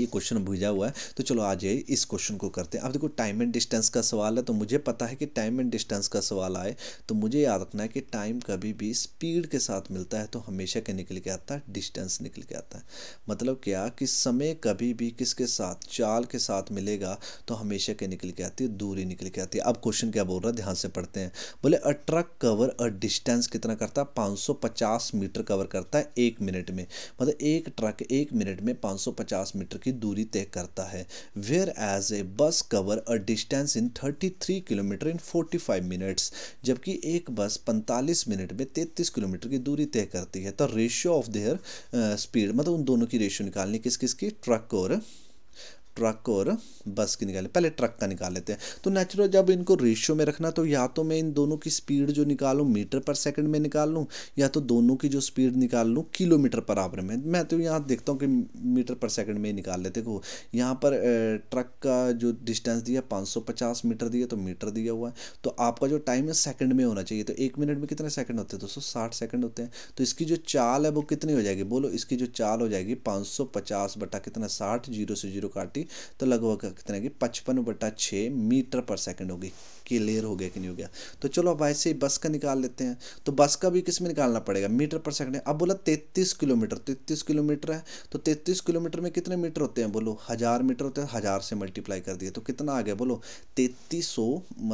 ये क्वेश्चन भूजा हुआ है तो चलो आ जाइए इस क्वेश्चन को करते हैं अब देखो टाइम एंड डिस्टेंस का सवाल है तो मुझे पता है कि टाइम एंड डिस्टेंस का सवाल आए तो मुझे याद रखना है कि टाइम कभी भी स्पीड के साथ मिलता है तो हमेशा क्या निकल के आता है डिस्टेंस निकल के आता है मतलब क्या कि समय कभी भी किसके साथ चाल के साथ मिलेगा तो हमेशा क्या निकल के आती है दूरी निकल के आती है अब क्वेश्चन क्या बोल रहा है ध्यान से पढ़ते हैं बोले a truck cover a distance कितना करता है पाँच मीटर कवर करता है एक मिनट में मतलब एक ट्रक एक मिनट में पाँच मीटर की दूरी तय करता है where whereas a bus cover a distance in 33 kilometre in 45 minutes जबकि एक बस 45 मिनट में 33 किलोमीटर की दूरी तय करती है तो रेशियो ऑफ देयर स्पीड मतलब उन दोनों की रेशियो निकालनी किस किस की ट्रक और ट्रक और बस की निकाले पहले ट्रक का निकाल लेते हैं तो नेचुरल जब इनको रेशियो में रखना तो या तो मैं इन दोनों की स्पीड जो निकालूँ मीटर पर सेकंड में निकाल लूँ या तो दोनों की जो स्पीड निकाल लूँ किलोमीटर पर आवर में मैं तो यहाँ देखता हूँ कि मीटर पर सेकंड में ही निकाल लेते को यहाँ पर ट्रक का जो डिस्टेंस दिया पाँच मीटर दिया तो मीटर दिया हुआ है तो आपका जो टाइम है सेकंड में होना चाहिए तो एक मिनट में कितने सेकंड होते हैं दोस्तों साठ सेकंड होते हैं तो इसकी जो चाल है वो कितनी हो जाएगी बोलो इसकी जो चाल हो जाएगी पाँच पचास बटा कितना साठ जीरो से जीरो काटी तो लगभग कितने की पचपन बटा छः मीटर पर सेकेंड होगी कि लेयर हो गया कि नहीं हो गया तो चलो अब ऐसे ही बस का निकाल लेते हैं तो बस का भी किस में निकालना पड़ेगा मीटर पर सेकंड अब बोला तैतीस किलोमीटर तैतीस किलोमीटर है तो तैतीस किलोमीटर में कितने मीटर होते हैं बोलो हज़ार मीटर होते हैं हज़ार से मल्टीप्लाई कर दिए तो कितना आ गया बोलो तैतीस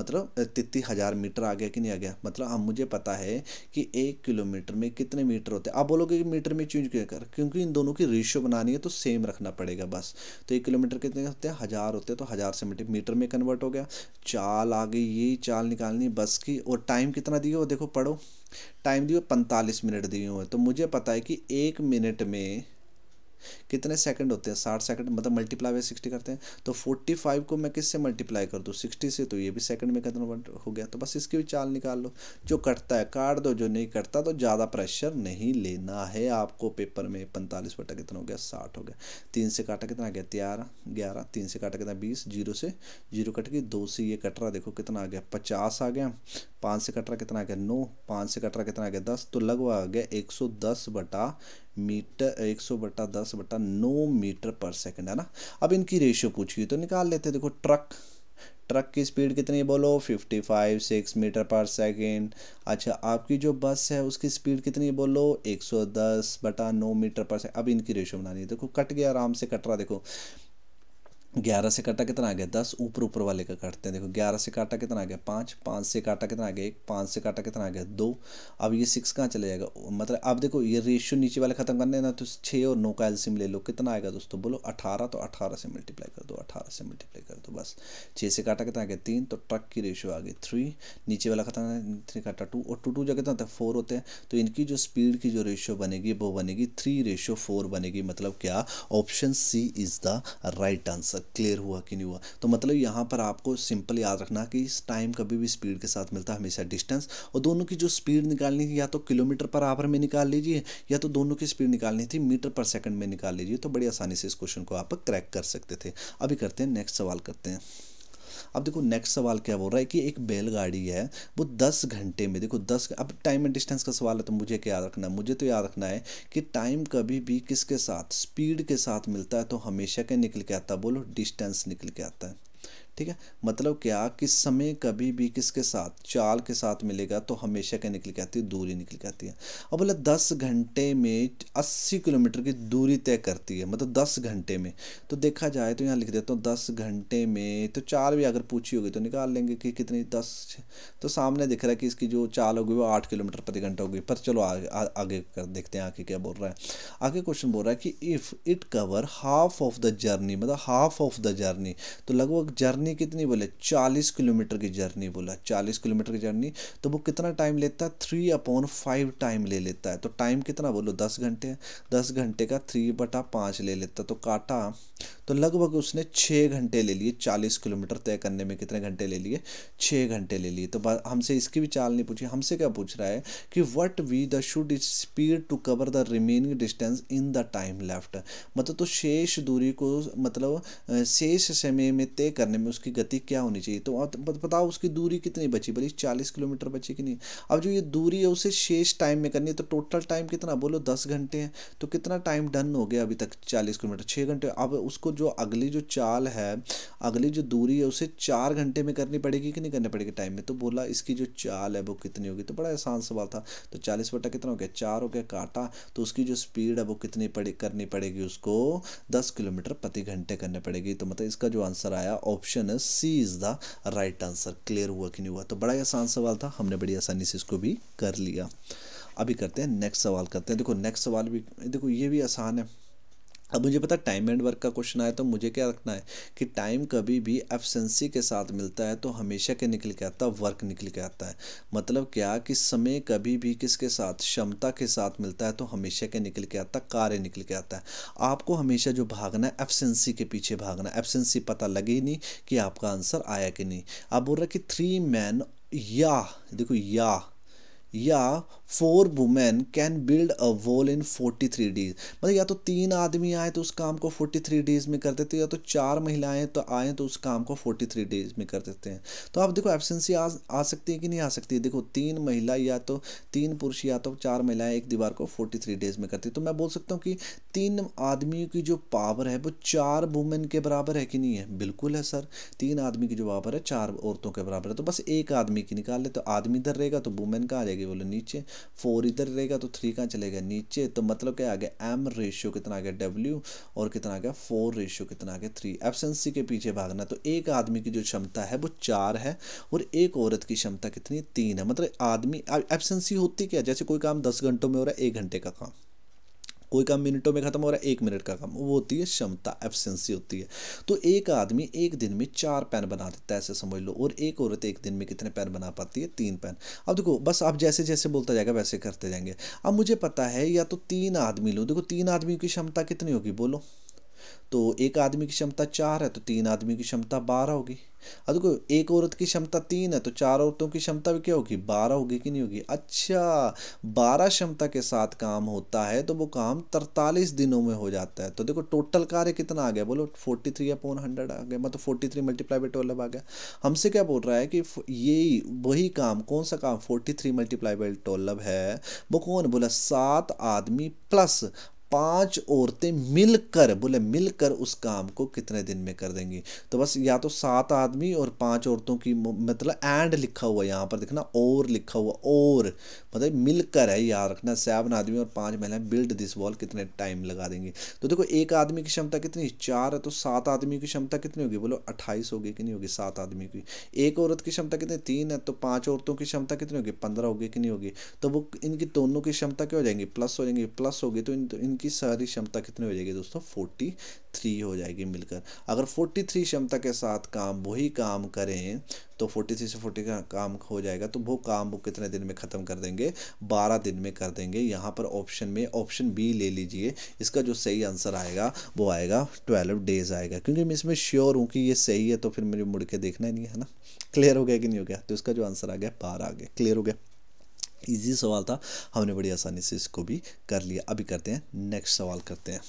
मतलब तैतीस हज़ार मीटर आ गया कि नहीं आ गया मतलब अब मुझे पता है कि एक किलोमीटर में कितने मीटर होते हैं आप बोलोगे कि मीटर में चेंज क्यों कर क्योंकि इन दोनों की रेशियो बनानी है तो सेम रखना पड़ेगा बस तो एक किलोमीटर कितने होते हैं हज़ार होते हैं तो हज़ार से मीटर में कन्वर्ट हो गया चाल आ गई यही चाल निकालनी बस की और टाइम कितना दिए हो देखो पढ़ो टाइम दिए पैंतालीस मिनट दिए हुए तो मुझे पता है कि एक मिनट में कितने सेकंड होते हैं साठ सेकंड मतलब मल्टीप्लाई बाई सिक्सटी करते हैं तो फोर्टी फाइव को मैं किससे मल्टीप्लाई कर दूँ सिक्सटी से तो ये भी सेकंड में कन्वर्ट हो गया तो बस इसकी भी चाल निकाल लो जो कटता है काट दो जो नहीं कटता तो ज़्यादा प्रेशर नहीं लेना है आपको पेपर में पैंतालीस बटा कितना हो गया साठ हो गया तीन से काटा कितना आ गया ग्यारह ग्यारह तीन से काटा कितना बीस जीरो से जीरो कट गई दो से ये कट रहा देखो कितना आ गया पचास आ गया पाँच से कट रहा कितना आ गया नौ पाँच से कट रहा कितना आ गया दस तो लगभग आ गया एक सौ दस बटा मीटर एक सौ बटा दस बटा नौ मीटर पर सेकंड है ना अब इनकी रेशियो पूछिए तो निकाल लेते देखो ट्रक ट्रक की स्पीड कितनी है बोलो five six metre per second अच्छा आपकी जो बस है उसकी स्पीड कितनी है बोलो दस बटा नौ मीटर पर सेकेंड अब इनकी रेशियो बनानी है देखो कट गया आराम से कट रहा देखो ग्यारह से काटा कितना आ गया दस ऊपर ऊपर वाले का काटते हैं देखो ग्यारह से काटा कितना आ गया पाँच पाँच से काटा कितना आ गया एक पाँच से काटा कितना आ गया दो अब ये सिक्स कहाँ चले जाएगा मतलब अब देखो ये रेशियो नीचे वाले खत्म करने ना तो छः और नौ का एलसीएम ले लो कितना आएगा दोस्तों बोलो अठारह तो अठारह से मल्टीप्लाई कर दो अठारह से मल्टीप्लाई कर दो बस छः से काटा कितना आ गया तीन तो ट्रक की रेशियो आ गई थ्री नीचे वाला खत्म थ्री काटा टू और टू टू जो कितना होता है फोर होते हैं तो इनकी जो स्पीड की जो रेशियो बनेगी वो बनेगी थ्री रेशियो फोर बनेगी मतलब क्या option C is the right answer clear हुआ कि नहीं हुआ तो मतलब यहाँ पर आपको सिंपल याद रखना कि इस टाइम कभी भी स्पीड के साथ मिलता है हमेशा डिस्टेंस और दोनों की जो स्पीड निकालनी थी या तो किलोमीटर पर आवर में निकाल लीजिए या तो दोनों की स्पीड निकालनी थी मीटर पर सेकंड में निकाल लीजिए तो बड़ी आसानी से इस क्वेश्चन को आप क्रैक कर सकते थे अभी करते हैं नेक्स्ट सवाल करते हैं अब देखो नेक्स्ट सवाल क्या बोल रहा है कि एक बैलगाड़ी है वो दस घंटे में देखो दस अब टाइम एंड डिस्टेंस का सवाल है तो मुझे क्या रखना है मुझे तो याद रखना है कि टाइम कभी भी किसके साथ स्पीड के साथ मिलता है तो हमेशा क्या निकल के आता है बोलो डिस्टेंस निकल के आता है ठीक है मतलब क्या कि समय कभी भी किसके साथ चाल के साथ मिलेगा तो हमेशा क्या निकल के आती है दूरी निकल के आती है और बोले दस घंटे में अस्सी किलोमीटर की दूरी तय करती है मतलब दस घंटे में तो देखा जाए तो यहाँ लिख देता हूँ दस घंटे में तो चाल भी अगर पूछी होगी तो निकाल लेंगे कि कितनी दस तो सामने दिख रहा है कि इसकी जो चाल होगी वो आठ किलोमीटर प्रति घंटा होगी पर चलो आगे आगे कर देखते हैं आगे क्या बोल रहा है आगे क्वेश्चन बोल रहा है कि if it cover half of the journey मतलब हाफ ऑफ द जर्नी तो लगभग जर्नी जर्नी कितनी बोले चालीस किलोमीटर की जर्नी बोला चालीस किलोमीटर की जर्नी तो वो कितना टाइम लेता है थ्री अपॉन फाइव टाइम ले लेता है तो टाइम कितना बोलो दस घंटे दस घंटे का थ्री बटा पाँच ले लेता तो काटा तो लगभग उसने छः घंटे ले लिए चालीस किलोमीटर तय करने में कितने घंटे ले लिए छः घंटे ले लिए तो हमसे इसकी भी चाल नहीं पूछी हमसे क्या पूछ रहा है कि what we the should speed to cover the remaining distance in the time left मतलब तो शेष दूरी को मतलब शेष समय में तय करने में उसकी गति क्या होनी चाहिए तो बताओ उसकी दूरी कितनी बची बोली चालीस किलोमीटर बची कि नहीं अब जो ये दूरी है उसे शेष टाइम में करनी है तो टोटल टाइम कितना बोलो दस घंटे हैं तो कितना टाइम डन हो गया अभी तक चालीस किलोमीटर छः घंटे अब उसको जो अगली जो चाल है अगली जो दूरी है उसे चार घंटे में करनी पड़ेगी कि नहीं करनी पड़ेगी टाइम में तो बोला इसकी जो चाल है वो कितनी होगी तो बड़ा आसान सवाल था तो चालीस बटा कितना हो गया चार हो गया काटा तो उसकी जो स्पीड है वो कितनी पड़े करनी पड़ेगी उसको दस किलोमीटर प्रति घंटे करने पड़ेगी तो मतलब इसका जो आंसर आया ऑप्शन ऑप्शन है C is the right answer clear हुआ कि नहीं हुआ तो बड़ा ही आसान सवाल था हमने बड़ी आसानी से इसको भी कर लिया अभी करते हैं नेक्स्ट सवाल करते हैं देखो नेक्स्ट सवाल भी देखो ये भी आसान है अब मुझे पता टाइम एंड वर्क का क्वेश्चन आया तो मुझे क्या रखना है कि टाइम कभी भी एफसेंसी के साथ मिलता है तो हमेशा क्या निकल के आता है वर्क निकल के आता है मतलब क्या कि समय कभी भी किसके साथ क्षमता के साथ मिलता है तो हमेशा क्या निकल के आता कार्य निकल के आता है आपको हमेशा जो भागना है एफसेंसी के पीछे भागना एफसेंसी पता लगे ही नहीं कि आपका आंसर आया कि नहीं आप बोल रहे कि थ्री मैन या देखो या या four women can build a wall in forty three days मतलब या तो तीन आदमी आए तो उस काम को फोर्टी थ्री डेज में कर देते हैं या तो चार महिलाएं तो आए तो उस काम को फोर्टी थ्री डेज में कर देते हैं तो आप देखो एबसेंसी आ आ सकती है कि नहीं आ सकती है देखो तीन महिला या तो तीन पुरुष या तो चार महिलाएं एक दीवार को फोर्टी थ्री डेज में करती है तो मैं बोल सकता हूँ कि तीन आदमियों की जो पावर है वो चार वुमेन के बराबर है कि नहीं है बिल्कुल है सर तीन आदमी की जो पावर है चार औरतों के बराबर है तो बस एक आदमी की निकाल ले तो आदमी इधर रहेगा तो वुमेन का आ जाएगी ये बोलो नीचे फोर इधर रहेगा तो थ्री कहाँ चलेगा नीचे तो मतलब क्या आ गया एम रेशियो कितना आ गया डब्ल्यू और कितना आ गया फोर रेशियो कितना आ गया थ्री एबसेंसी के पीछे भागना तो एक आदमी की जो क्षमता है वो चार है और एक औरत की क्षमता कितनी तीन है मतलब आदमी एबसेंसी होती क्या जैसे कोई काम दस घंटों में हो रहा है एक घंटे का काम कोई काम मिनटों में ख़त्म हो रहा है एक मिनट का काम वो होती है क्षमता एफिशेंसी होती है तो एक आदमी एक दिन में चार पेन बना देता है ऐसे समझ लो और एक औरत एक दिन में कितने पेन बना पाती है तीन पेन अब देखो बस आप जैसे जैसे बोलता जाएगा वैसे करते जाएंगे अब मुझे पता है या तो तीन आदमी लो देखो तीन आदमी की क्षमता कितनी होगी बोलो तो एक आदमी की क्षमता चार है तो तीन आदमी की क्षमता बारह होगी अब देखो एक औरत की क्षमता तीन है तो चार औरतों की क्षमता भी क्या होगी बारह होगी कि नहीं होगी अच्छा बारह क्षमता के साथ काम होता है तो वो काम तरतालीस दिनों में हो जाता है तो देखो टोटल कार्य कितना आ गया बोलो फोर्टी थ्री अपॉन हंड्रेड आ गया मतलब forty three multiply by twelve आ गया हमसे क्या बोल रहा है कि यही वही काम कौन सा काम forty three multiply by twelve है वो कौन बोला सात आदमी प्लस पांच औरतें मिलकर बोले मिलकर उस काम को कितने दिन में कर देंगी तो बस या तो सात आदमी और पांच औरतों की मतलब एंड लिखा हुआ यहाँ पर देखना और लिखा हुआ और मतलब मिलकर है याद रखना सेवन आदमी और पांच महिलाएं बिल्ड दिस वॉल कितने टाइम लगा देंगे तो देखो एक आदमी की क्षमता कितनी चार है तो सात आदमी की क्षमता कितनी होगी बोलो अट्ठाईस होगी कि नहीं होगी सात आदमी की एक औरत की क्षमता कितनी तीन है तो पांच औरतों की क्षमता कितनी होगी पंद्रह होगी कि नहीं होगी तो वो इनकी दोनों की क्षमता क्या हो जाएंगी प्लस हो जाएंगी प्लस होगी तो इनकी सारी क्षमता कितनी हो जाएगी दोस्तों फोर्टी थ्री हो जाएगी मिलकर अगर फोर्टी थ्री क्षमता के साथ काम वही काम करें तो फोर्टी थ्री से फोर्टी का काम हो जाएगा तो वो काम वो कितने दिन में ख़त्म कर देंगे बारह दिन में कर देंगे यहाँ पर ऑप्शन में ऑप्शन बी ले लीजिए इसका जो सही आंसर आएगा वो आएगा ट्वेल्व डेज आएगा क्योंकि मैं इसमें श्योर हूँ कि ये सही है तो फिर मुझे मुड़ के देखना ही नहीं है ना क्लियर हो गया कि नहीं हो गया तो इसका जो आंसर आ गया बारह आ गया क्लियर हो गया ईजी सवाल था हमने बड़ी आसानी से इसको भी कर लिया अभी करते हैं नेक्स्ट सवाल करते हैं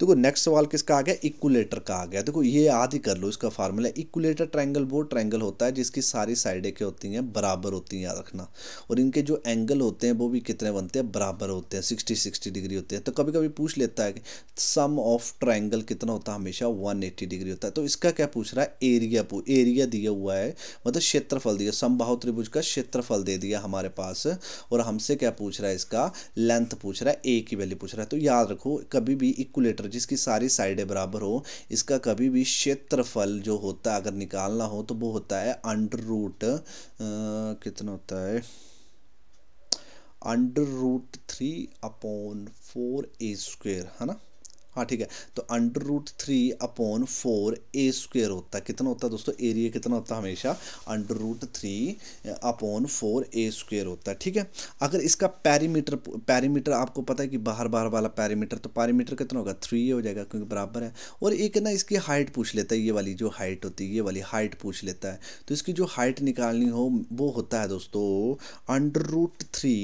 देखो नेक्स्ट सवाल किसका आ गया इक्वलेटर का आ गया देखो ये याद ही कर लो इसका फार्मूला इक्वलेटर ट्रायंगल वो ट्रायंगल होता है जिसकी सारी साइडें क्या होती हैं बराबर होती हैं याद रखना और इनके जो एंगल होते हैं वो भी कितने बनते हैं बराबर होते हैं सिक्सटी सिक्सटी डिग्री होते हैं तो कभी कभी पूछ लेता है कि सम ऑफ ट्राइंगल कितना होता है हमेशा वन एट्टी डिग्री होता है तो इसका क्या पूछ रहा है एरिया एरिया दिया हुआ है मतलब क्षेत्रफल दिया समबाहु त्रिभुज का क्षेत्रफल दे दिया हमारे पास और हमसे क्या पूछ रहा है इसका लेंथ पूछ रहा है ए की वैल्यू पूछ रहा है तो याद रखो कभी भी इक्वलेटर क्षेत्र जिसकी सारी साइडें बराबर हो इसका कभी भी क्षेत्रफल जो होता है अगर निकालना हो तो वो होता है अंडर रूट कितना होता है under root three upon four A square है ना हाँ ठीक है तो under root three upon four A square होता है कितना होता है दोस्तों एरिया कितना होता है हमेशा under root three upon four A square होता है ठीक है अगर इसका पैरीमीटर पैरीमीटर आपको पता है कि बाहर बाहर वाला पैरीमीटर तो पैरीमीटर कितना होगा थ्री हो जाएगा क्योंकि बराबर है और एक ना इसकी हाइट पूछ लेता है ये वाली जो हाइट होती है ये वाली हाइट पूछ लेता है तो इसकी जो हाइट निकालनी हो वो होता है दोस्तों under root three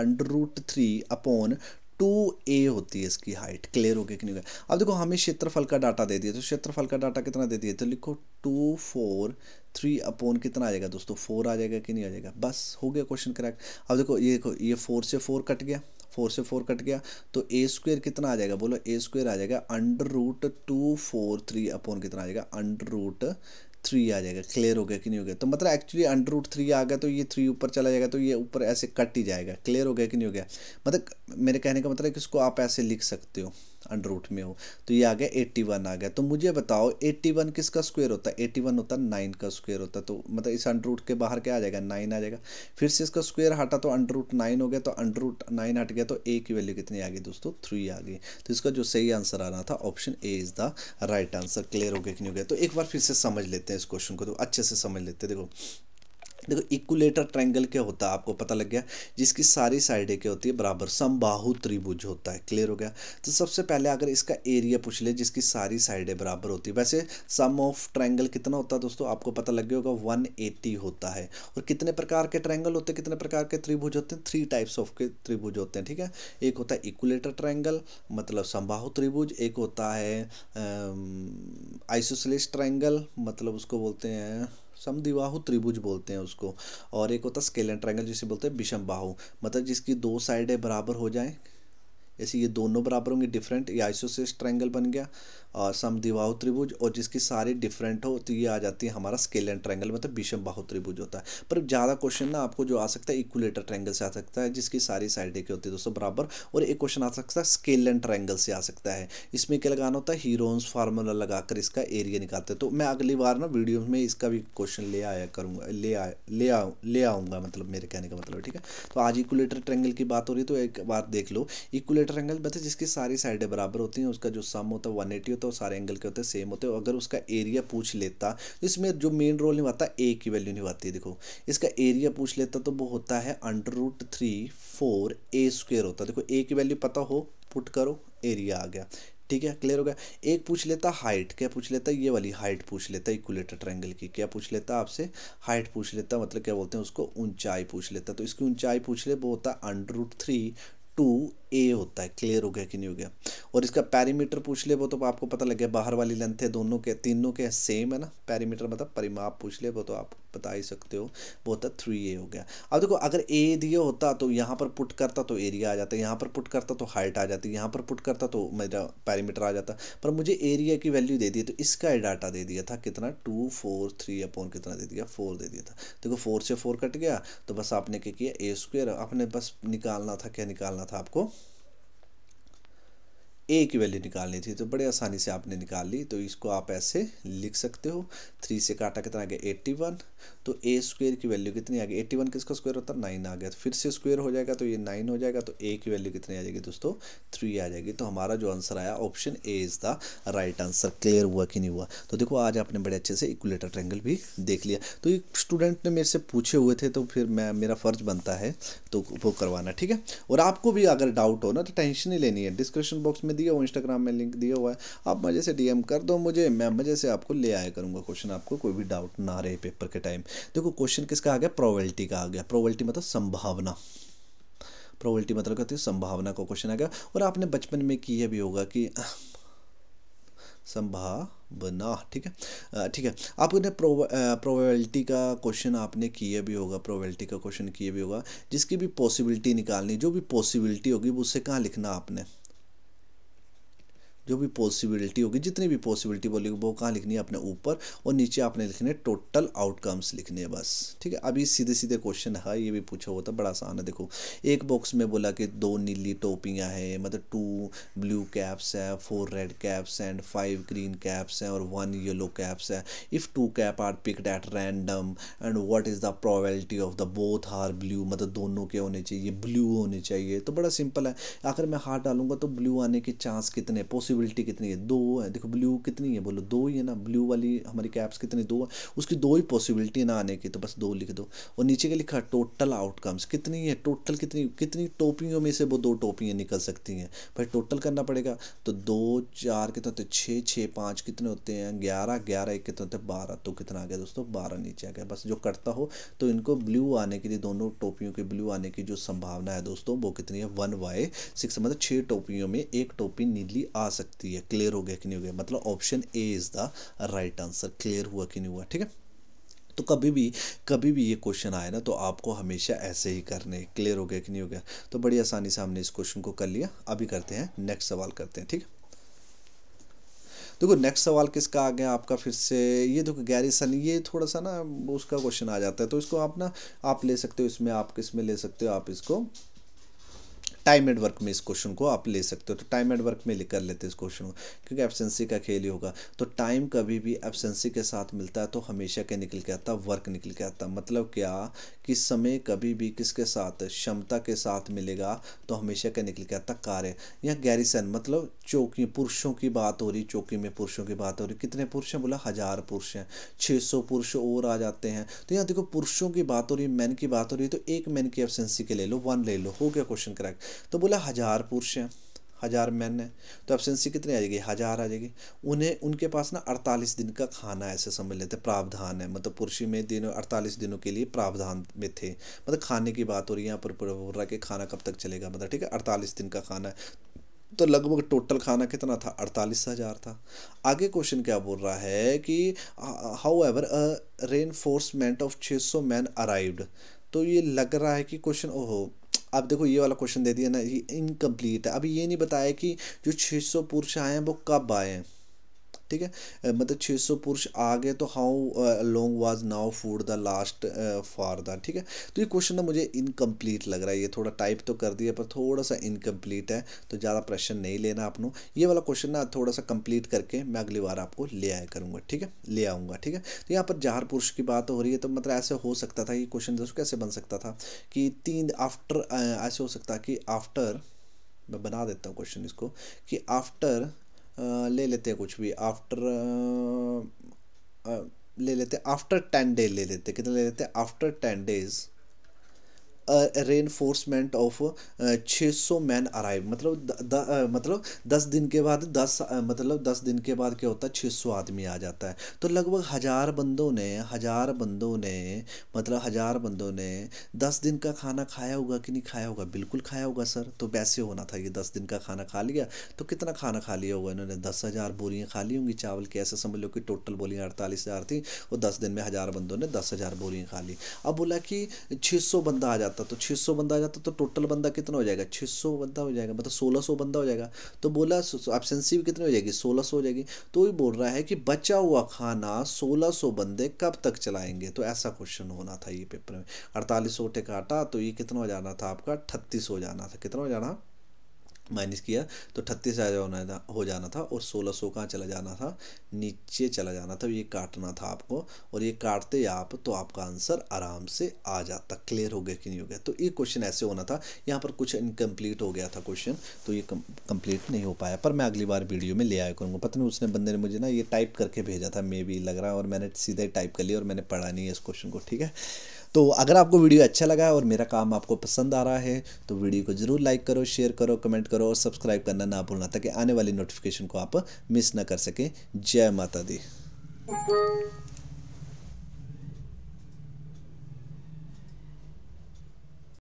under root three upon two A होती है इसकी हाइट क्लियर हो गया कि नहीं हो गया अब देखो हमें क्षेत्रफल का डाटा दे दिया तो क्षेत्रफल का डाटा कितना दे दिया तो लिखो टू फोर थ्री अपोन कितना आ जाएगा दोस्तों फोर आ जाएगा कि नहीं आ जाएगा बस हो गया क्वेश्चन करेक्ट अब देखो ये देखो ये फोर से फोर कट गया फोर से फोर कट गया तो ए स्क्वेयर कितना आ जाएगा बोलो ए स्क्वेयर आ जाएगा under root two four three upon कितना आ जाएगा अंडर रूट थ्री आ जाएगा क्लियर हो गया कि नहीं हो गया तो मतलब एक्चुअली अंडर रूट थ्री आ गया तो ये थ्री ऊपर चला जाएगा तो ये ऊपर ऐसे कट ही जाएगा क्लियर हो गया कि नहीं हो गया मतलब मेरे कहने का मतलब कि इसको आप ऐसे लिख सकते हो अंडर रूट में हो तो ये आ गया एट्टी वन आ गया तो मुझे बताओ एट्टी वन किसका स्क्वायर होता है एट्टी वन होता है नाइन का स्क्वायर होता तो मतलब इस अंडर रूट के बाहर क्या आ जाएगा नाइन आ जाएगा फिर से इसका स्क्वायर हटा तो अंडर रूट नाइन हो गया तो अंडर रूट नाइन हट गया तो ए की वैल्यू कितनी आ गई दोस्तों थ्री आ गई तो इसका जो सही आंसर आ रहा था option A is the right answer clear हो गया कि नहीं हो गया तो एक बार फिर से समझ लेते हैं इस क्वेश्चन को तो अच्छे से समझ लेते हैं देखो देखो इक्वलेटर ट्रायंगल क्या होता है आपको पता लग गया जिसकी सारी साइडें क्या होती है बराबर समबाहु त्रिभुज होता है क्लियर हो गया तो सबसे पहले अगर इसका एरिया पूछ ले जिसकी सारी साइडें बराबर होती है वैसे सम ऑफ ट्रायंगल कितना होता है दोस्तों आपको पता लग गया होगा एटी होता है और कितने प्रकार के ट्रैंगल होते हैं कितने प्रकार के त्रिभुज होते हैं थ्री टाइप्स ऑफ के त्रिभुज होते हैं ठीक है एक होता है इक्वलेटर ट्रायंगल मतलब समबाहु त्रिभुज एक होता है आइसोसलिस ट्रैंगल मतलब उसको बोलते हैं समद्विबाहु त्रिभुज बोलते हैं उसको और एक होता है स्केलन ट्रायंगल जिसे बोलते हैं विषम बाहु मतलब जिसकी दो साइडें बराबर हो जाएं ऐसे ये दोनों बराबर होंगे डिफरेंट या आइसोसिस ट्रायंगल बन गया समदिबाहु त्रिभुज और जिसकी सारी डिफरेंट हो तो ये आ जाती है हमारा स्केल एंड ट्रैंगल मतलब विषम बाहु त्रिभुज होता है पर ज़्यादा क्वेश्चन ना आपको जो आ सकता है इक्वलेटर ट्रैंगल से आ सकता है जिसकी सारी साइडें देखी होती है दोस्तों बराबर और एक क्वेश्चन आ सकता है स्केल एंड ट्रैंगल से आ सकता है इसमें क्या लगाना होता है हीरोन्स फार्मूला लगाकर इसका एरिया निकालते हैं तो मैं अगली बार ना वीडियो में इसका भी क्वेश्चन ले आया करूँगा ले आया ले आऊँ ले आऊँगा मतलब मेरे कहने का मतलब ठीक है तो आज इक्वलेटर ट्रैंगल की बात हो रही है तो एक बार देख लो इक्वलेटर ट्रैंगल मतलब जिसकी सारी साइडें बराबर होती हैं उसका जो सम होता है वन एटी तो सारे एंगल के होते सेम होते अगर उसका एरिया पूछ लेता तो इसमें जो मेन रोल निभाता ए की वैल्यू निभाती है देखो इसका एरिया पूछ लेता तो वो होता है under root three four A square होता देखो ए की वैल्यू पता हो पुट करो एरिया आ गया ठीक है क्लियर हो गया एक पूछ लेता हाइट क्या पूछ लेता ये वाली हाइट पूछ लेता इक्वलेटर ट्रायंगल की क्या पूछ लेता आपसे हाइट पूछ लेता मतलब क्या बोलते हैं उसको ऊंचाई पूछ लेता तो इसकी ऊंचाई पूछ ले वो होता under root three two A होता है क्लियर हो गया कि नहीं हो गया और इसका पैरीमीटर पूछ ले वो तो आपको पता लग गया बाहर वाली लेंथ है दोनों के तीनों के सेम है ना पैरीमीटर मतलब परिमाप पूछ ले वो तो आप बता ही सकते हो वो होता है थ्री ए हो गया अब देखो अगर ए दिया होता तो यहाँ पर पुट करता तो एरिया आ जाता यहाँ पर पुट करता तो हाइट आ जाती यहाँ पर पुट करता तो मेरा पैरामीटर आ जाता पर मुझे एरिया की वैल्यू दे दी तो इसका डाटा दे दिया था कितना टू फोर थ्री अपॉन कितना दे दिया फोर दे दिया था देखो फोर से फोर कट गया तो बस आपने क्या किया ए स्क्वेयर आपने बस निकालना था क्या निकालना था आपको ए की वैल्यू निकालनी थी तो बड़े आसानी से आपने निकाल ली तो इसको आप ऐसे लिख सकते हो थ्री से काटा कितना गया एट्टी वन तो ए स्क्वेयर की वैल्यू कितनी आ गई एट्टी वन किसका स्क्वायर होता है नाइन आ गया तो फिर से स्क्वायर हो जाएगा तो ये नाइन हो जाएगा तो ए की वैल्यू कितनी आ जाएगी दोस्तों थ्री आ जाएगी तो हमारा जो आंसर आया option A is the right answer clear हुआ कि नहीं हुआ तो देखो आज आपने बड़े अच्छे से इक्वलेटर ट्रैंगल भी देख लिया तो एक स्टूडेंट ने मेरे से पूछे हुए थे तो फिर मैं मेरा फ़र्ज बनता है तो वो करवाना ठीक है और आपको भी अगर डाउट हो ना तो टेंशन ही लेनी है डिस्क्रिप्शन बॉक्स में दिया हुआ इंस्टाग्राम में लिंक दिया हुआ है आप मज़े से डीएम कर दो मुझे मैं मज़े से आपको ले आया करूँगा क्वेश्चन आपको कोई भी डाउट ना रहे पेपर के टाइम देखो क्वेश्चन किसका आ गया प्रोबेबिलिटी का आ गया प्रोबेबिलिटी मतलब संभावना प्रोबेबिलिटी मतलब कहते हैं संभावना का क्वेश्चन आ गया और आपने बचपन में किया भी होगा कि संभावना ठीक है ठीक है आपने प्रोबेबिलिटी का क्वेश्चन आपने किया भी होगा प्रोबेबिलिटी का क्वेश्चन किया भी होगा जिसकी भी पॉसिबिलिटी निकालनी जो भी पॉसिबिलिटी होगी वो उससे कहाँ लिखना आपने जो भी पॉसिबिलिटी होगी जितनी भी पॉसिबिलिटी बोलेगी वो कहाँ लिखनी है अपने ऊपर और नीचे आपने लिखने टोटल आउटकम्स लिखने हैं बस ठीक है अभी सीधे सीधे क्वेश्चन है ये भी पूछा होता बड़ा आसान है देखो एक बॉक्स में बोला कि दो नीली टोपियाँ हैं मतलब टू ब्लू कैप्स है four red caps and five green caps हैं और वन येलो कैप्स है if two cap are picked at random and what is the probability of the both are blue मतलब दोनों के होने चाहिए ब्लू होने चाहिए तो बड़ा सिंपल है आखिर मैं हार डालूंगा तो ब्लू आने के चांस कितने पॉसिबल विजिबिलिटी कितनी है दो है देखो ब्लू कितनी है बोलो दो ही है ना ब्लू वाली हमारी कैप्स कितनी दो है उसकी दो ही पॉसिबिलिटी है ना आने की तो बस दो लिख दो और नीचे का लिखा टोटल आउटकम्स कितनी है टोटल कितनी कितनी टोपियों में से वो दो टोपियाँ निकल सकती हैं भाई टोटल करना पड़ेगा तो दो चार कितने होते हैं छः छः पाँच कितने होते हैं ग्यारह ग्यारह एक कितने होते हैं बारह तो कितना आ गया दोस्तों बारह नीचे आ गया बस जो करता हो तो इनको ब्लू आने के लिए दोनों टोपियों के ब्लू आने की जो संभावना है दोस्तों वो कितनी है वन बाय सिक्स मतलब छः टोपियों में एक टोपी नीली आ सकती सकती है क्लियर हो गया कि नहीं हो गया मतलब option A is the right answer clear हुआ कि नहीं हुआ ठीक है तो कभी भी कभी भी ये क्वेश्चन आए ना तो आपको हमेशा ऐसे ही करने क्लियर हो गया कि नहीं हो गया तो बड़ी आसानी से हमने इस क्वेश्चन को कर लिया अभी करते हैं नेक्स्ट सवाल करते हैं ठीक है देखो नेक्स्ट सवाल किसका आ गया आपका फिर से ये देखो गैरिसन ये थोड़ा सा ना उसका क्वेश्चन आ जाता है तो इसको आप ना आप ले सकते हो इसमें आप किस में ले सकते हो आप इसको टाइम एड वर्क में इस क्वेश्चन को आप ले सकते हो तो टाइम एड वर्क में कर लेते हैं इस क्वेश्चन को क्योंकि एबसेंसी का खेल ही होगा तो टाइम कभी भी एबसेंसी के साथ मिलता है तो हमेशा क्या निकल के आता वर्क निकल के आता मतलब क्या कि समय कभी भी किसके साथ क्षमता के साथ मिलेगा तो हमेशा क्या निकल के आता कार्य या गैरिसन मतलब चौकी पुरुषों की बात हो रही चौकी में पुरुषों की बात हो रही कितने पुरुष हैं बोला हज़ार पुरुष हैं छः सौ पुरुष और आ जाते हैं तो यहाँ देखो पुरुषों की बात हो रही मैन की बात हो रही तो एक मैन की एबसेंसी के ले लो वन ले लो हो गया क्वेश्चन करेक्ट तो बोला हज़ार पुरुष हैं हज़ार मैन है तो एबसेंसी कितनी आ जाएगी हज़ार आ जाएगी उन्हें उनके पास ना अड़तालीस दिन का खाना ऐसे समझ लेते प्रावधान है मतलब पुरुषी में दिनों अड़तालीस दिनों के लिए प्रावधान में थे मतलब खाने की बात हो रही है यहाँ पर हो रहा कि खाना कब तक चलेगा मतलब ठीक है अड़तालीस दिन का खाना है तो लगभग टोटल खाना कितना था अड़तालीस हज़ार था आगे क्वेश्चन क्या बोल रहा है कि however a reinforcement of छः सौ मैन अराइव्ड तो ये लग रहा है कि क्वेश्चन ओहो अब देखो ये वाला क्वेश्चन दे दिया ना ये इनकम्प्लीट है अभी ये नहीं बताया कि जो छः सौ पुरुष आए हैं वो कब आए हैं ठीक है मतलब 600 पुरुष आ गए तो how long was now food the last for the ठीक है तो ये क्वेश्चन ना मुझे इनकम्प्लीट लग रहा है ये थोड़ा टाइप तो कर दिया पर थोड़ा सा इनकम्प्लीट है तो ज़्यादा प्रेशर नहीं लेना आपनों ये वाला क्वेश्चन ना थोड़ा सा कंप्लीट करके मैं अगली बार आपको ले आया करूँगा ठीक है ले आऊँगा ठीक है तो यहाँ पर जहर पुरुष की बात हो रही है तो मतलब ऐसे हो सकता था कि क्वेश्चन दोस्तों कैसे बन सकता था कि तीन आफ्टर ऐसे हो सकता कि आफ्टर मैं बना देता हूँ क्वेश्चन इसको कि आफ्टर ले लेते हैं कुछ भी आफ्टर ले लेते आफ्टर टेन डे ले लेते कितने ले लेते after ten days reinforcement of छः सौ मैन अराइव मतलब द, द, आ, uh, मतलब दस दिन के बाद दस आ, uh, मतलब दस दिन के बाद क्या होता है छः सौ आदमी आ जाता है तो लगभग हज़ार बंदों ने हज़ार बंदों ने मतलब हज़ार बंदों ने दस दिन का खाना खाया होगा कि नहीं खाया होगा बिल्कुल खाया होगा सर तो वैसे होना था ये दस दिन का खाना खा लिया तो कितना खाना खा लिया होगा इन्होंने दस हज़ार बोरियाँ खा ली होंगी चावल के ऐसे समझ लो कि टोटल बोलियाँ अड़तालीस हज़ार थी और दस दिन में हज़ार बंदों ने दस हज़ार बोरियाँ खा ली अब बोला कि छः सौ बंदा आ जाता जाता तो 600 बंदा आ जाता तो टोटल बंदा कितना हो जाएगा 600 बंदा हो जाएगा मतलब 1600 बंदा हो जाएगा तो बोला एबसेंसी भी कितनी हो जाएगी 1600 हो जाएगी तो ये बोल रहा है कि बचा हुआ खाना 1600 बंदे कब तक चलाएंगे तो ऐसा क्वेश्चन होना था ये पेपर में अड़तालीस सौ टिकाटा तो ये कितना हो जाना था आपका अट्ठतीस हो जाना था कितना हो जाना माइनस किया तो अठत्तीस हज़ार होना था हो जाना था और सोलह सौ कहाँ चला जाना था नीचे चला जाना था ये काटना था आपको और ये काटते आप तो आपका आंसर आराम से आ जाता क्लियर हो गया कि नहीं हो गया तो ये क्वेश्चन ऐसे होना था यहाँ पर कुछ इनकम्प्लीट हो गया था क्वेश्चन तो ये कंप्लीट नहीं हो पाया पर मैं अगली बार वीडियो में ले आया करूँगा पता नहीं उसने बंदे ने मुझे ना ये टाइप करके भेजा था मे भी लग रहा और मैंने सीधा टाइप कर लिया और मैंने पढ़ा नहीं है इस क्वेश्चन को ठीक है तो अगर आपको वीडियो अच्छा लगा है और मेरा काम आपको पसंद आ रहा है तो वीडियो को ज़रूर लाइक करो शेयर करो कमेंट करो और सब्सक्राइब करना ना भूलना ताकि आने वाली नोटिफिकेशन को आप मिस ना कर सकें जय माता दी